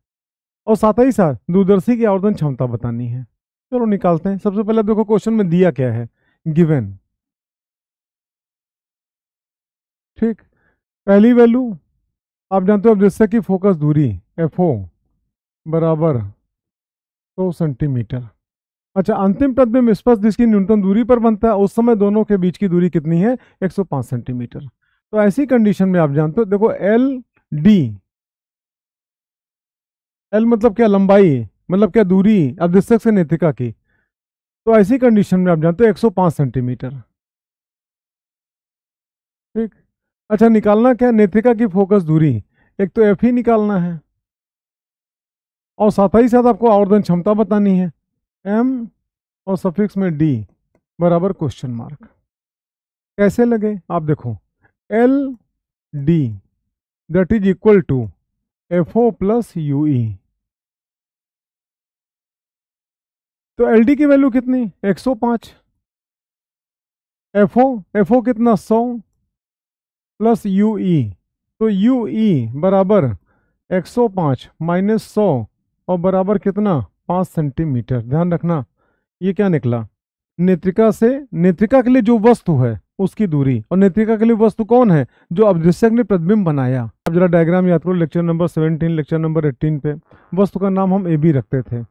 और साथ ही साथ दूरदर्शी की आवर्धन क्षमता बतानी है चलो निकालते हैं सबसे पहले देखो क्वेश्चन में दिया क्या है गिवेन ठीक पहली वैल्यू आप जानते हो अब जिससे कि फोकस दूरी एफ ओ बराबर सौ तो सेंटीमीटर अच्छा अंतिम पद में स्पष्ट जिसकी न्यूनतम दूरी पर बनता है उस समय दोनों के बीच की दूरी कितनी है 105 सेंटीमीटर तो ऐसी कंडीशन में आप जानते हो देखो एल डी एल मतलब क्या लंबाई मतलब क्या दूरी अब दिस्तक से नेतिका की तो ऐसी कंडीशन में आप जानते हो 105 सेंटीमीटर ठीक अच्छा निकालना क्या नेत्रिका की फोकस दूरी एक तो एफ ही निकालना है और साथ ही साथ आपको आवर्धन क्षमता बतानी है एम और सफिक्स में डी बराबर क्वेश्चन मार्क कैसे लगे आप देखो L D that is equal to F O plus U E तो एल डी की वैल्यू कितनी 105 एफ ओ एफ ओ कितना सौ प्लस यू ई तो यू ई बराबर 105 माइनस सौ और बराबर कितना पाँच सेंटीमीटर ध्यान रखना ये क्या निकला नेत्रिका से नेत्रिका के लिए जो वस्तु है उसकी दूरी और नेत्रिका के लिए वस्तु कौन है जो अभिषेक ने प्रतिबिंब बनाया अब जरा डायग्राम याद करो lecture number seventeen lecture number eighteen पे वस्तु का नाम हम ए बी रखते थे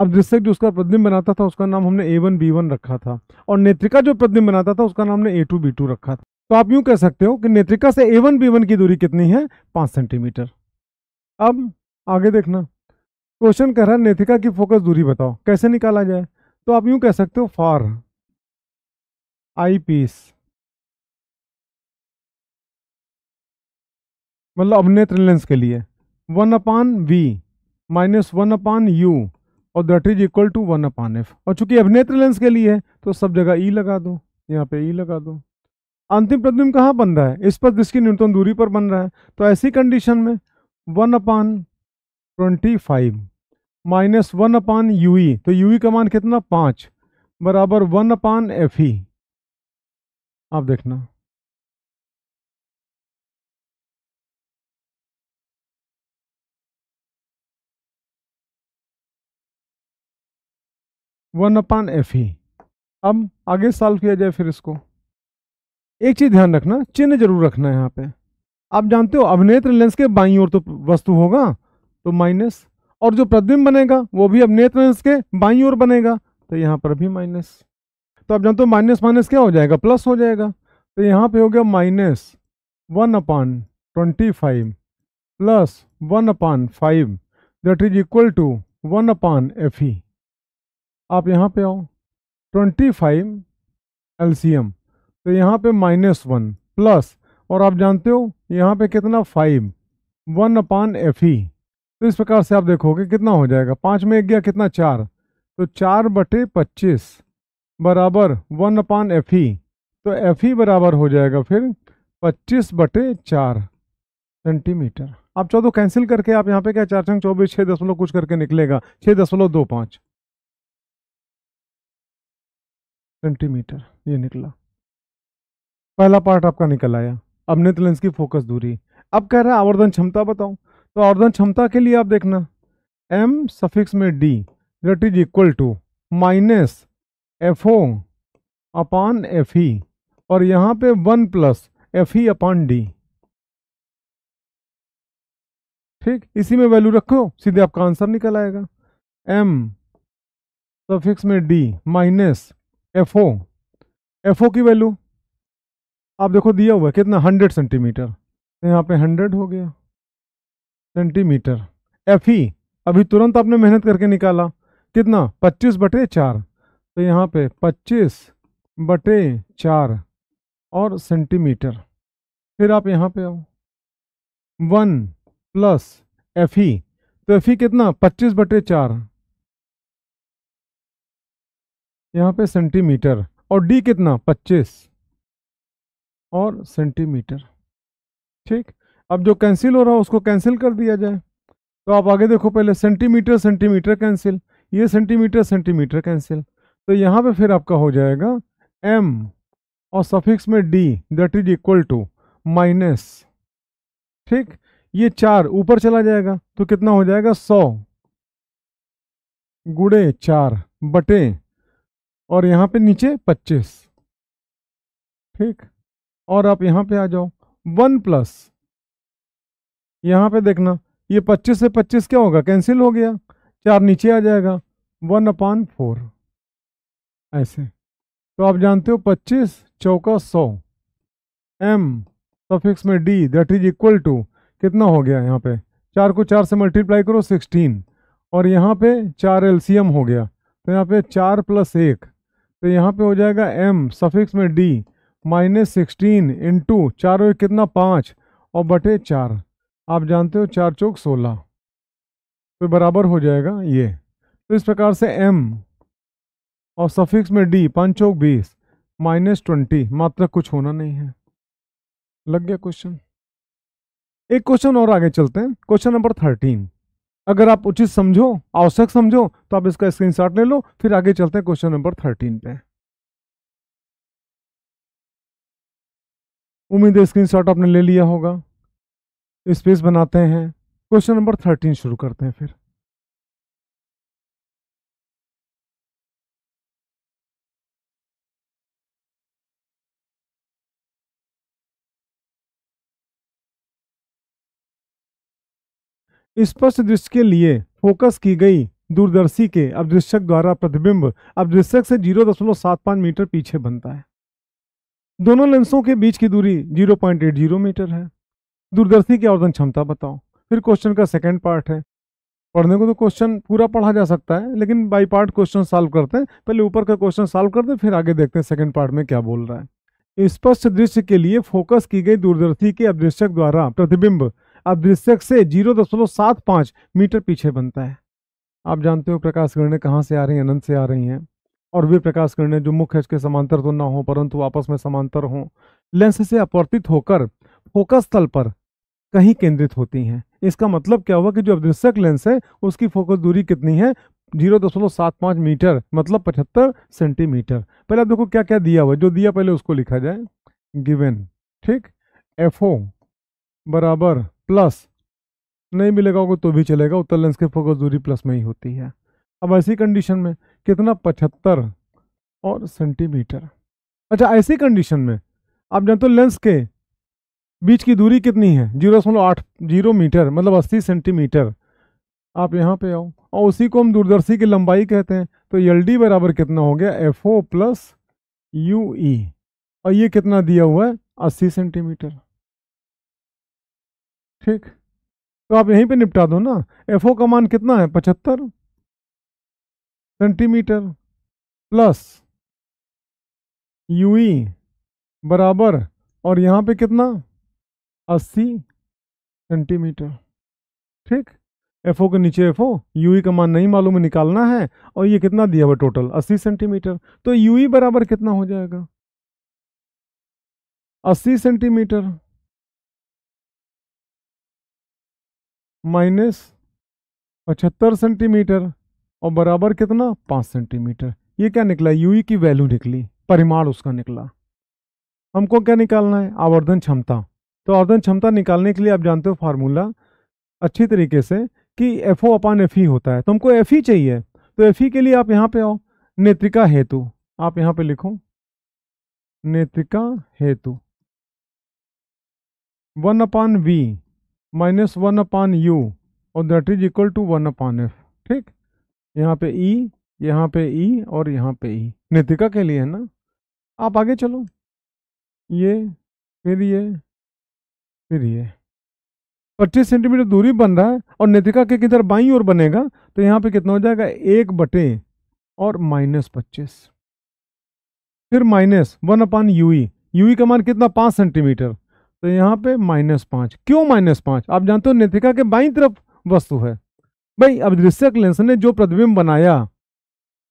अब दृश्य जो उसका प्रतिबिंब बनाता था उसका नाम हमने ए वन बी वन रखा था और नेत्रिका जो प्रतिबिंब बनाता था उसका नाम हमने ए टू बी टू रखा था तो आप यूं कह सकते हो कि नेत्रिका से एवन बीवन बी की दूरी कितनी है पांच सेंटीमीटर अब आगे देखना क्वेश्चन कह रहा है नेत्रिका की फोकस दूरी बताओ कैसे निकाला जाए तो आप यूं कह सकते हो फार आई पीस मतलब नेत्र लेंस के लिए one upon V minus one upon U और that is equal to one upon F और चूंकि अभिनेत्र लेंस के लिए है तो सब जगह ई e लगा दो यहाँ पे ई e लगा दो अंतिम प्रतिबिंब कहाँ बन रहा है इस पर जिसकी न्यूनतम दूरी पर बन रहा है तो ऐसी कंडीशन में one upon twenty five minus one upon U E तो यू ई e का मान कितना पाँच बराबर वन अपान एफ ई आप देखना वन अपान एफ ई अब आगे सॉल्व किया जाए फिर इसको एक चीज़ ध्यान रखना चिन्ह जरूर रखना है यहाँ पे आप जानते हो अभिनेत्र लेंस के बाई और तो वस्तु होगा तो माइनस और जो प्रतिबिंब बनेगा वो भी अभिनेत्र लेंस के बाई और बनेगा तो यहाँ पर भी माइनस तो आप जानते हो माइनस माइनस क्या हो जाएगा प्लस हो जाएगा तो यहाँ पे हो गया minus one upon twenty five plus one upon five that is equal to one upon F E आप यहाँ पे आओ ट्वेंटी फाइव एलसीएम तो यहाँ पे माइनस वन प्लस और आप जानते हो यहाँ पे कितना five one upon F E तो इस प्रकार से आप देखोगे कितना हो जाएगा पाँच में एक गया कितना चार तो चार बटे पच्चीस बराबर वन अपान एफ ई तो एफ ई e बराबर हो जाएगा फिर पच्चीस बटे चार सेंटीमीटर आप चौदह कैंसिल तो करके आप यहाँ पे क्या चार संग चौबीस छः दशमलव कुछ करके निकलेगा छः दशमलव दो पाँच सेंटीमीटर ये निकला पहला पार्ट आपका निकल आया अब नेतलेंस की फोकस दूरी अब कह रहा है आवर्धन क्षमता बताओ तो आवर्धन क्षमता के लिए आप देखना एम सफिक्स में D that is equal to minus F O upon F E और यहाँ पे one plus F E upon D ठीक इसी में वैल्यू रखो सीधे आपका आंसर निकल आएगा एम सफिक्स में D minus F O F O की वैल्यू आप देखो दिया हुआ है कितना हंड्रेड सेंटीमीटर तो यहाँ पे हंड्रेड हो गया सेंटीमीटर एफ ई अभी तुरंत आपने मेहनत करके निकाला कितना पच्चीस बटे चार तो यहाँ पे पच्चीस बटे चार और सेंटीमीटर फिर आप यहाँ पे आओ वन प्लस एफ ई तो एफ ई कितना पच्चीस बटे चार यहाँ पे सेंटीमीटर और डी कितना पच्चीस और सेंटीमीटर ठीक अब जो कैंसिल हो रहा है उसको कैंसिल कर दिया जाए तो आप आगे देखो पहले सेंटीमीटर सेंटीमीटर कैंसिल ये सेंटीमीटर सेंटीमीटर कैंसिल तो यहाँ पे फिर आपका हो जाएगा एम और सफिक्स में D that is equal to minus ठीक ये चार ऊपर चला जाएगा तो कितना हो जाएगा सौ गुड़े चार बटे और यहाँ पे नीचे पच्चीस ठीक और आप यहाँ पे आ जाओ वन प्लस यहाँ पे देखना ये पच्चीस से पच्चीस क्या होगा कैंसिल हो गया चार नीचे आ जाएगा वन अपान फोर ऐसे तो आप जानते हो पच्चीस चौका सौ एम सफिक्स में D that is equal to कितना हो गया यहाँ पे चार को चार से मल्टीप्लाई करो सिक्सटीन और यहाँ पे चार एलसीएम हो गया तो यहाँ पे चार प्लस एक तो यहाँ पे हो जाएगा एम सफिक्स में डी माइनस सिक्सटीन इंटू चार और कितना पाँच और बटे चार आप जानते हो चार चौक सोलह तो बराबर हो जाएगा ये तो इस प्रकार से एम और सफिक्स में डी पाँच चौक बीस माइनस ट्वेंटी मात्रा कुछ होना नहीं है लग गया क्वेश्चन एक क्वेश्चन और आगे चलते हैं क्वेश्चन नंबर थर्टीन अगर आप उचित समझो आवश्यक समझो तो आप इसका स्क्रीनशॉट ले लो फिर आगे चलते हैं क्वेश्चन नंबर थर्टीन पे उम्मीद है स्क्रीनशॉट आपने ले लिया होगा स्पेस बनाते हैं क्वेश्चन नंबर थर्टीन शुरू करते हैं फिर स्पष्ट दृश्य के लिए फोकस की गई दूरदर्शी के अवदृश्यक द्वारा प्रतिबिंब अवदृश्यक से जीरो दशमलव सात पांच मीटर पीछे बनता है दोनों लेंसों के बीच की दूरी 0.80 मीटर है दूरदर्शी की आवर्धन क्षमता बताओ फिर क्वेश्चन का सेकंड पार्ट है पढ़ने को तो क्वेश्चन पूरा पढ़ा जा सकता है लेकिन बाई पार्ट क्वेश्चन सॉल्व करते हैं पहले ऊपर का क्वेश्चन सॉल्व करते हैं फिर आगे देखते हैं सेकेंड पार्ट में क्या बोल रहा है स्पष्ट दृश्य के लिए फोकस की गई दूरदर्शी के अदृश्यक द्वारा प्रतिबिंब अदृश्यक से 0.75 मीटर पीछे बनता है आप जानते हो प्रकाश किरणें कहाँ से आ रही हैं अनंत से आ रही हैं और वे प्रकाश किरणें जो मुख्य के समांतर तो ना हो परंतु आपस में समांतर हों लेंस से अपवर्तित होकर फोकस तल पर कहीं केंद्रित होती हैं इसका मतलब क्या हुआ कि जो अवदृश्यक लेंस है उसकी फोकस दूरी कितनी है जीरो दशमलव सात पाँच मीटर मतलब पचहत्तर सेंटीमीटर पहले आप देखो क्या क्या दिया हुआ जो दिया पहले उसको लिखा जाए गिवन ठीक एफ बराबर प्लस नहीं मिलेगा होगा तो भी चलेगा उत्तर लेंस के फोकस दूरी प्लस में ही होती है अब ऐसी कंडीशन में कितना पचहत्तर और सेंटीमीटर अच्छा ऐसी कंडीशन में आप जानते हो लेंस के बीच की दूरी कितनी है जीरो दशमलव आठ जीरो मीटर मतलब अस्सी सेंटीमीटर आप यहाँ पे आओ और उसी को हम दूरदर्शी की लंबाई कहते हैं तो एल डी बराबर कितना हो गया F O plus U E और ये कितना दिया हुआ है अस्सी सेंटीमीटर ठीक तो आप यहीं पे निपटा दो ना एफ ओ का मान कितना है पचहत्तर सेंटीमीटर प्लस यू बराबर और यहाँ पे कितना अस्सी सेंटीमीटर ठीक एफ ओ के नीचे एफ ओ यू का मान नहीं मालूम है निकालना है और ये कितना दिया हुआ टोटल अस्सी सेंटीमीटर तो यू बराबर कितना हो जाएगा अस्सी सेंटीमीटर माइनस पचहत्तर सेंटीमीटर और बराबर कितना पाँच सेंटीमीटर ये क्या निकला यू की वैल्यू निकली परिमाण उसका निकला हमको क्या निकालना है आवर्धन क्षमता तो आवर्धन क्षमता निकालने के लिए आप जानते हो फार्मूला अच्छी तरीके से कि F O upon F E e होता है तो हमको एफ ई e चाहिए तो एफ ई e के लिए आप यहाँ पे आओ नेत्रिका हेतु आप यहाँ पे लिखो नेत्रिका हेतु one upon V minus one upon U और that is equal to one upon F ठीक यहाँ पे ई यहाँ पे ई और यहाँ पे ई नितिका के लिए है ना आप आगे चलो ये फिर ये फिर ये पच्चीस सेंटीमीटर दूरी बन रहा है और नितिका के किधर बाई और बनेगा तो यहाँ पे कितना हो जाएगा एक बटे और माइनस पच्चीस फिर minus one upon U E U E का मान कितना पाँच सेंटीमीटर तो यहाँ पे माइनस पाँच क्यों माइनस पाँच आप जानते हो नितिका के बाई तरफ वस्तु है भाई अब दृश्यक लेंस ने जो प्रतिबिंब बनाया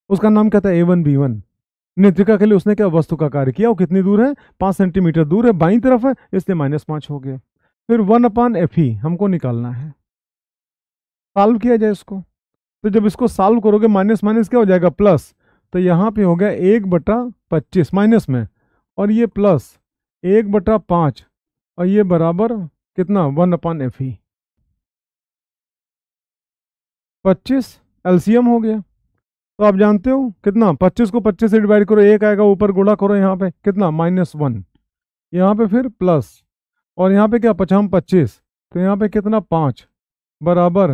उसका नाम क्या था ए वन बी वन नेत्रिका के लिए उसने क्या वस्तु का कार्य किया वो कितनी दूर है पाँच सेंटीमीटर दूर है बाई तरफ है इसलिए माइनस पाँच हो गया फिर वन अपान एफ ही हमको निकालना है सॉल्व किया जाए इसको तो जब इसको सॉल्व करोगे माइनस माइनस क्या हो जाएगा प्लस तो यहाँ पे हो गया एक बटा पच्चीस माइनस में और ये प्लस एक बटा पाँच और ये बराबर कितना वन अपान एफ ही पच्चीस एल्सियम हो गया तो आप जानते हो कितना पच्चीस को पच्चीस से डिवाइड करो एक आएगा ऊपर गुड़ा करो यहाँ पे कितना माइनस वन यहाँ पे फिर प्लस और यहाँ पे क्या पचाम पच्चीस तो यहाँ पे कितना पाँच बराबर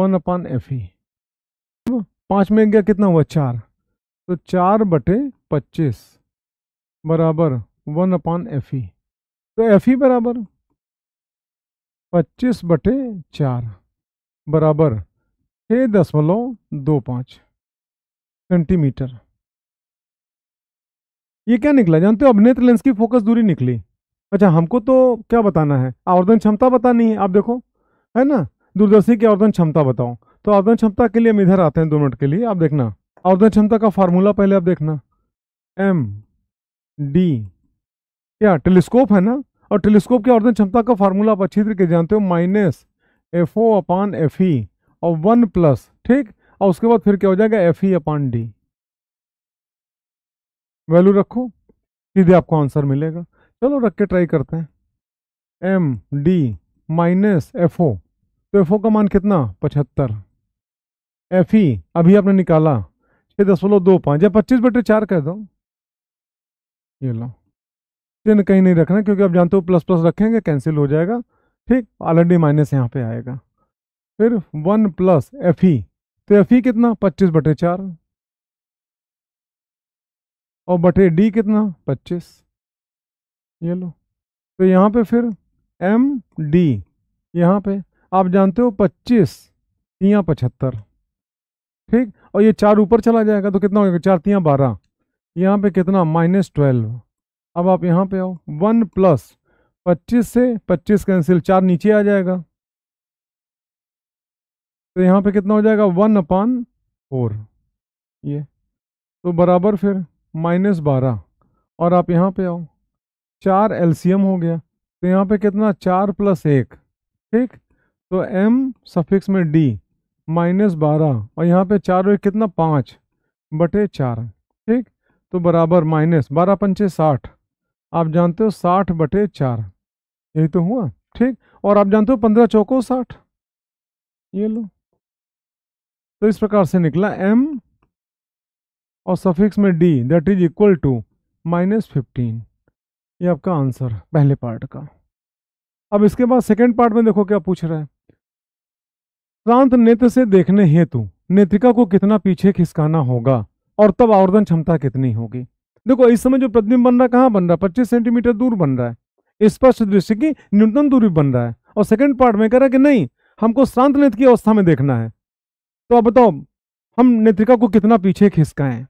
वन अपान एफ ई पाँच में गया कितना हुआ चार तो चार बटे पच्चीस बराबर वन अपान एफ ई तो एफ ई e बराबर पच्चीस बटे चार बराबर छः दशमलव दो पाँच सेंटीमीटर ये क्या निकला जानते हो अभिनेत्र लेंस की फोकस दूरी निकली अच्छा हमको तो क्या बताना है आवर्धन क्षमता बतानी है आप देखो है ना दूरदर्शी की आवर्धन क्षमता बताओ तो आवर्धन क्षमता के लिए हम इधर आते हैं दो मिनट के लिए आप देखना आवर्धन क्षमता का फार्मूला पहले आप देखना एम डी क्या टेलीस्कोप है ना और टेलीस्कोप की आवर्धन क्षमता का फार्मूला आप अच्छी तरीके जानते हो minus F O upon F E और वन प्लस ठीक और उसके बाद फिर क्या हो जाएगा F E upon D value रखो सीधे आपको आंसर मिलेगा चलो रख के ट्राई करते हैं M D minus F O तो एफ ओ का मान कितना पचहत्तर एफ ई e, अभी आपने निकाला छः दशमलव दो पाँच या पच्चीस बटे चार कह दो ये लो चिन्ह कहीं नहीं रखना क्योंकि आप जानते हो प्लस प्लस रखेंगे कैंसिल हो जाएगा ठीक ऑलरेडी माइनस यहाँ पे आएगा फिर वन प्लस एफ ई तो एफ ई कितना पच्चीस बटे चार और बटे डी कितना पच्चीस ये लो तो यहाँ पे फिर एम डी यहाँ पे आप जानते हो पच्चीस तियाँ पचहत्तर ठीक और ये चार ऊपर चला जाएगा तो कितना हो जाएगा चार तियाँ बारह यहाँ पे कितना माइनस ट्वेल्व अब आप यहाँ पे आओ वन प्लस पच्चीस से पच्चीस कैंसिल चार नीचे आ जाएगा तो यहाँ पे कितना हो जाएगा वन अपान फोर ये तो बराबर फिर माइनस बारह और आप यहाँ पे आओ चार एलसीएम हो गया तो यहाँ पे कितना चार प्लस एक ठीक तो एम सफिक्स में डी माइनस बारह और यहाँ पे चार एक कितना पाँच बटे चार ठीक तो बराबर माइनस बारह पंचे साठ आप जानते हो साठ बटे चार यही तो हुआ ठीक और आप जानते हो पंद्रह चौको साठ ये लो तो इस प्रकार से निकला एम और सफिक्स में D that is equal to minus fifteen ये आपका आंसर पहले पार्ट का अब इसके बाद सेकेंड पार्ट में देखो क्या पूछ रहा है प्रांत नेत्र से देखने हेतु नेत्रिका को कितना पीछे खिसकाना होगा और तब आवर्धन क्षमता कितनी होगी देखो इस समय जो प्रतिबिंब बन रहा है कहाँ बन रहा है पच्चीस सेंटीमीटर दूर बन रहा है स्पष्ट दृष्टि की न्यूनतम दूरी बन रहा है और सेकेंड पार्ट में कह रहा है कि नहीं हमको शांत नेत्र की अवस्था में देखना है तो अब बताओ हम नेत्रिका को कितना पीछे खिसकाएं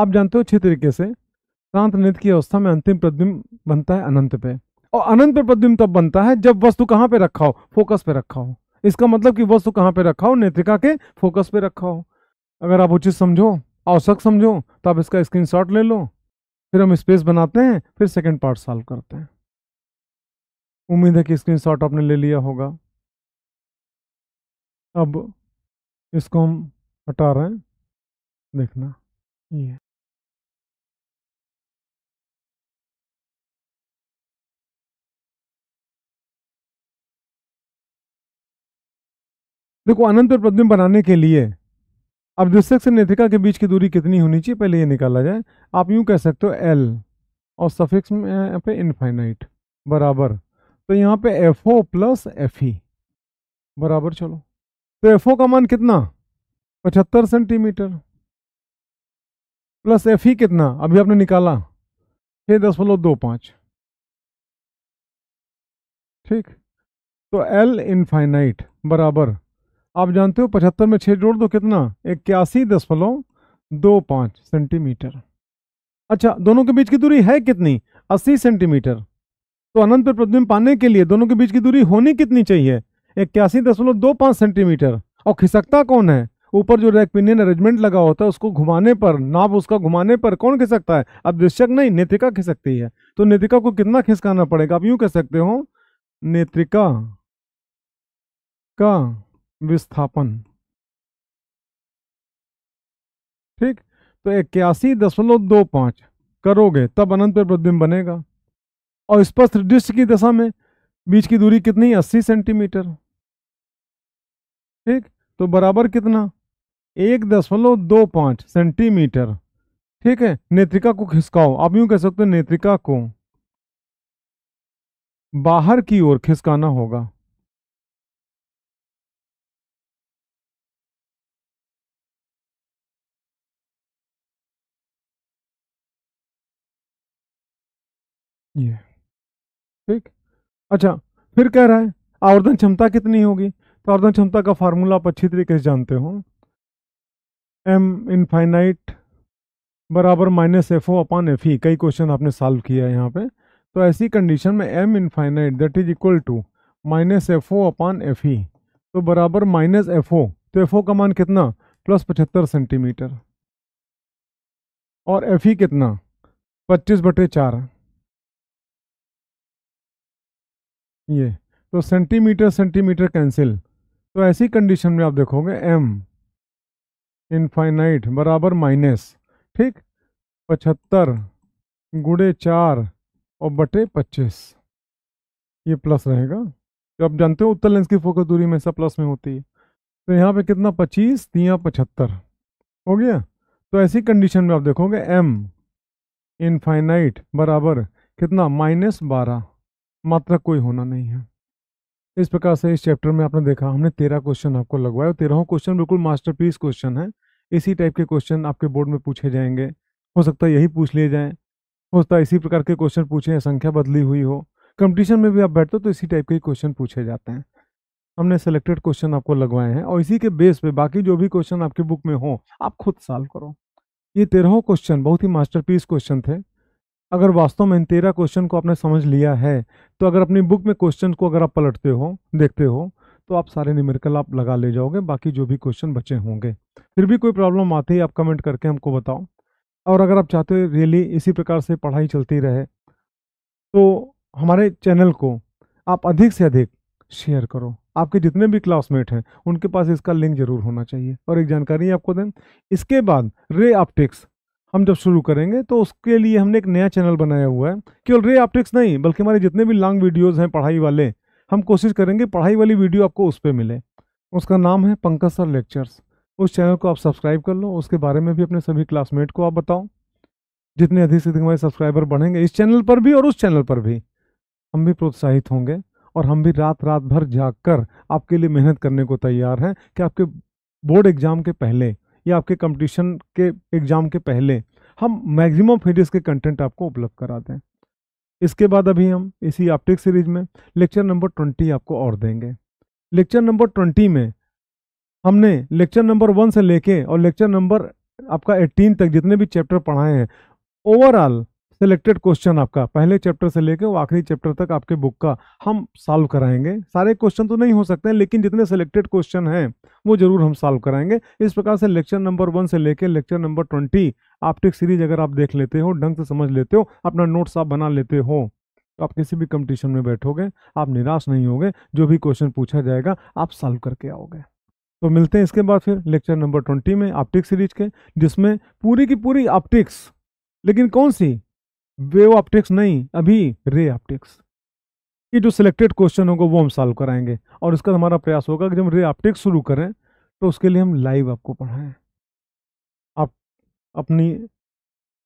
आप जानते हो अच्छे तरीके से शांत नेत्र की अवस्था में अंतिम प्रतिबिंब बनता है अनंत पे और अनंत पे प्रतिबिंब तब बनता है जब वस्तु कहाँ पे रखा हो फोकस पे रखा हो इसका मतलब कि वस्तु कहाँ पे रखा हो नेत्रिका के फोकस पे रखा हो अगर आप उचित समझो आवश्यक समझो तो आप इसका स्क्रीनशॉट ले लो फिर हम स्पेस बनाते हैं फिर सेकेंड पार्ट सॉल्व करते हैं उम्मीद है कि स्क्रीनशॉट आपने ले लिया होगा अब इसको हम हटा रहे हैं देखना ये देखो अनंत और प्रतिबिंब बनाने के लिए अब दृश्यक से नेत्रिका के बीच की दूरी कितनी होनी चाहिए पहले ये निकाला जाए आप यूं कह सकते हो एल और सफिक्स में पे इनफाइनाइट बराबर तो यहाँ पे F O plus F E बराबर चलो तो एफ का मान कितना पचहत्तर सेंटीमीटर प्लस एफ ही कितना अभी आपने निकाला छः दशमलव दो पाँच ठीक तो एल इनफाइनाइट बराबर आप जानते हो पचहत्तर में छह जोड़ दो कितना इक्यासी दशमलव दो पाँच सेंटीमीटर अच्छा दोनों के बीच की दूरी है कितनी अस्सी सेंटीमीटर तो अनंत पर प्रतिबिंब पाने के लिए दोनों के बीच की दूरी होनी कितनी चाहिए इक्यासी दशमलव दो पाँच सेंटीमीटर और खिसकता कौन है ऊपर जो रैक पिनियन अरेंजमेंट लगा होता है उसको घुमाने पर नाप उसका घुमाने पर कौन खिसकता है अब दृश्यक नहीं नेत्रिका खिसकती है तो नेत्रिका को कितना खिसकाना पड़ेगा आप यूँ कह सकते हो नेत्रिका का विस्थापन ठीक तो इक्यासी दशमलव दो पाँच करोगे तब अनंत पर प्रतिबिंब बनेगा और स्पष्ट दृश्य की दशा में बीच की दूरी कितनी अस्सी सेंटीमीटर ठीक तो बराबर कितना एक दशमलव दो पाँच सेंटीमीटर ठीक है नेत्रिका को खिसकाओ आप यूं कह सकते हो नेत्रिका को बाहर की ओर खिसकाना होगा ये ठीक अच्छा फिर कह रहा है आवर्धन क्षमता कितनी होगी टॉर्जन क्षमता का फार्मूला आप अच्छी तरीके से जानते हो एम इनफाइनाइट बराबर minus F O upon F E कई क्वेश्चन आपने सॉल्व किया है यहाँ पे तो ऐसी कंडीशन में M infinite that is equal to minus F O upon F E तो बराबर माइनस एफ ओ तो एफ ओ का मान कितना प्लस पचहत्तर सेंटीमीटर और एफ ई e कितना पच्चीस बटे चार ये तो सेंटीमीटर सेंटीमीटर कैंसिल तो ऐसी कंडीशन में आप देखोगे एम इनफाइनाइट बराबर माइनस ठीक पचहत्तर गुड़े चार और बटे पच्चीस ये प्लस रहेगा जो तो आप जानते हो उत्तर लेंस की फोकस दूरी में सब प्लस में होती है तो यहाँ पे कितना पच्चीस दिया पचहत्तर हो गया तो ऐसी कंडीशन में आप देखोगे एम इनफाइनाइट बराबर कितना माइनस बारह मात्रा कोई होना नहीं है इस प्रकार से इस चैप्टर में आपने देखा हमने तेरह क्वेश्चन आपको लगवाए और तेरहों क्वेश्चन बिल्कुल मास्टरपीस क्वेश्चन है इसी टाइप के क्वेश्चन आपके बोर्ड में पूछे जाएंगे हो सकता है यही पूछ लिए जाए हो सकता है इसी प्रकार के क्वेश्चन पूछे संख्या बदली हुई हो कंपटीशन में भी आप बैठते हो तो इसी टाइप के क्वेश्चन पूछे जाते हैं हमने सेलेक्टेड क्वेश्चन आपको लगवाए हैं और इसी के बेस पे बाकी जो भी क्वेश्चन आपके बुक में हो आप खुद सॉल्व करो ये तेरहों क्वेश्चन बहुत ही मास्टरपीस क्वेश्चन थे अगर वास्तव में इन तेरह क्वेश्चन को आपने समझ लिया है तो अगर अपनी बुक में क्वेश्चन को अगर आप पलटते हो देखते हो तो आप सारे न्यूमेरिकल आप लगा ले जाओगे बाकी जो भी क्वेश्चन बचे होंगे फिर भी कोई प्रॉब्लम आती है आप कमेंट करके हमको बताओ और अगर आप चाहते हो रियली इसी प्रकार से पढ़ाई चलती रहे तो हमारे चैनल को आप अधिक से अधिक शेयर करो आपके जितने भी क्लासमेट हैं उनके पास इसका लिंक जरूर होना चाहिए और एक जानकारी आपको दें इसके बाद रे ऑप्टिक्स हम जब शुरू करेंगे तो उसके लिए हमने एक नया चैनल बनाया हुआ है केवल रे ऑप्टिक्स नहीं बल्कि हमारे जितने भी लॉन्ग वीडियोज़ हैं पढ़ाई वाले हम कोशिश करेंगे पढ़ाई वाली वीडियो आपको उस पर मिले उसका नाम है पंकज सर लेक्चर्स उस चैनल को आप सब्सक्राइब कर लो उसके बारे में भी अपने सभी क्लासमेट को आप बताओ जितने अधिक से अधिक हमारे सब्सक्राइबर बढ़ेंगे इस चैनल पर भी और उस चैनल पर भी हम भी प्रोत्साहित होंगे और हम भी रात रात भर जाग आपके लिए मेहनत करने को तैयार हैं कि आपके बोर्ड एग्ज़ाम के पहले या आपके कंपटीशन के एग्ज़ाम के पहले हम मैक्सिमम फिर के कंटेंट आपको उपलब्ध कराते हैं इसके बाद अभी हम इसी ऑप्टिक सीरीज में लेक्चर नंबर ट्वेंटी आपको और देंगे लेक्चर नंबर ट्वेंटी में हमने लेक्चर नंबर वन से लेके और लेक्चर नंबर आपका एटीन तक जितने भी चैप्टर पढ़ाए हैं ओवरऑल सेलेक्टेड क्वेश्चन आपका पहले चैप्टर से लेकर वो आखिरी चैप्टर तक आपके बुक का हम सॉल्व कराएंगे सारे क्वेश्चन तो नहीं हो सकते हैं लेकिन जितने सेलेक्टेड क्वेश्चन हैं वो जरूर हम सॉल्व कराएंगे इस प्रकार से लेक्चर नंबर वन से लेकर lecture number twenty optic series अगर आप देख लेते हो ढंग से समझ लेते हो अपना नोट्स आप बना लेते हो तो आप किसी भी कंपटीशन में बैठोगे आप निराश नहीं होगे जो भी क्वेश्चन पूछा जाएगा आप सॉल्व करके आओगे तो मिलते हैं इसके बाद फिर लेक्चर नंबर ट्वेंटी में ऑप्टिक्स सीरीज के जिसमें पूरी की पूरी ऑप्टिक्स लेकिन कौन सी वे ऑप्टिक्स नहीं अभी रे ऑप्टिक्स ये जो सिलेक्टेड क्वेश्चन होगा वो हम सॉल्व कराएंगे और इसका हमारा प्रयास होगा कि जब रे ऑप्टिक्स शुरू करें तो उसके लिए हम लाइव आपको पढ़ाएं आप अपनी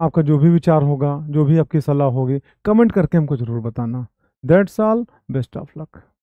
आपका जो भी विचार होगा जो भी आपकी सलाह होगी कमेंट करके हमको ज़रूर बताना that's all best of luck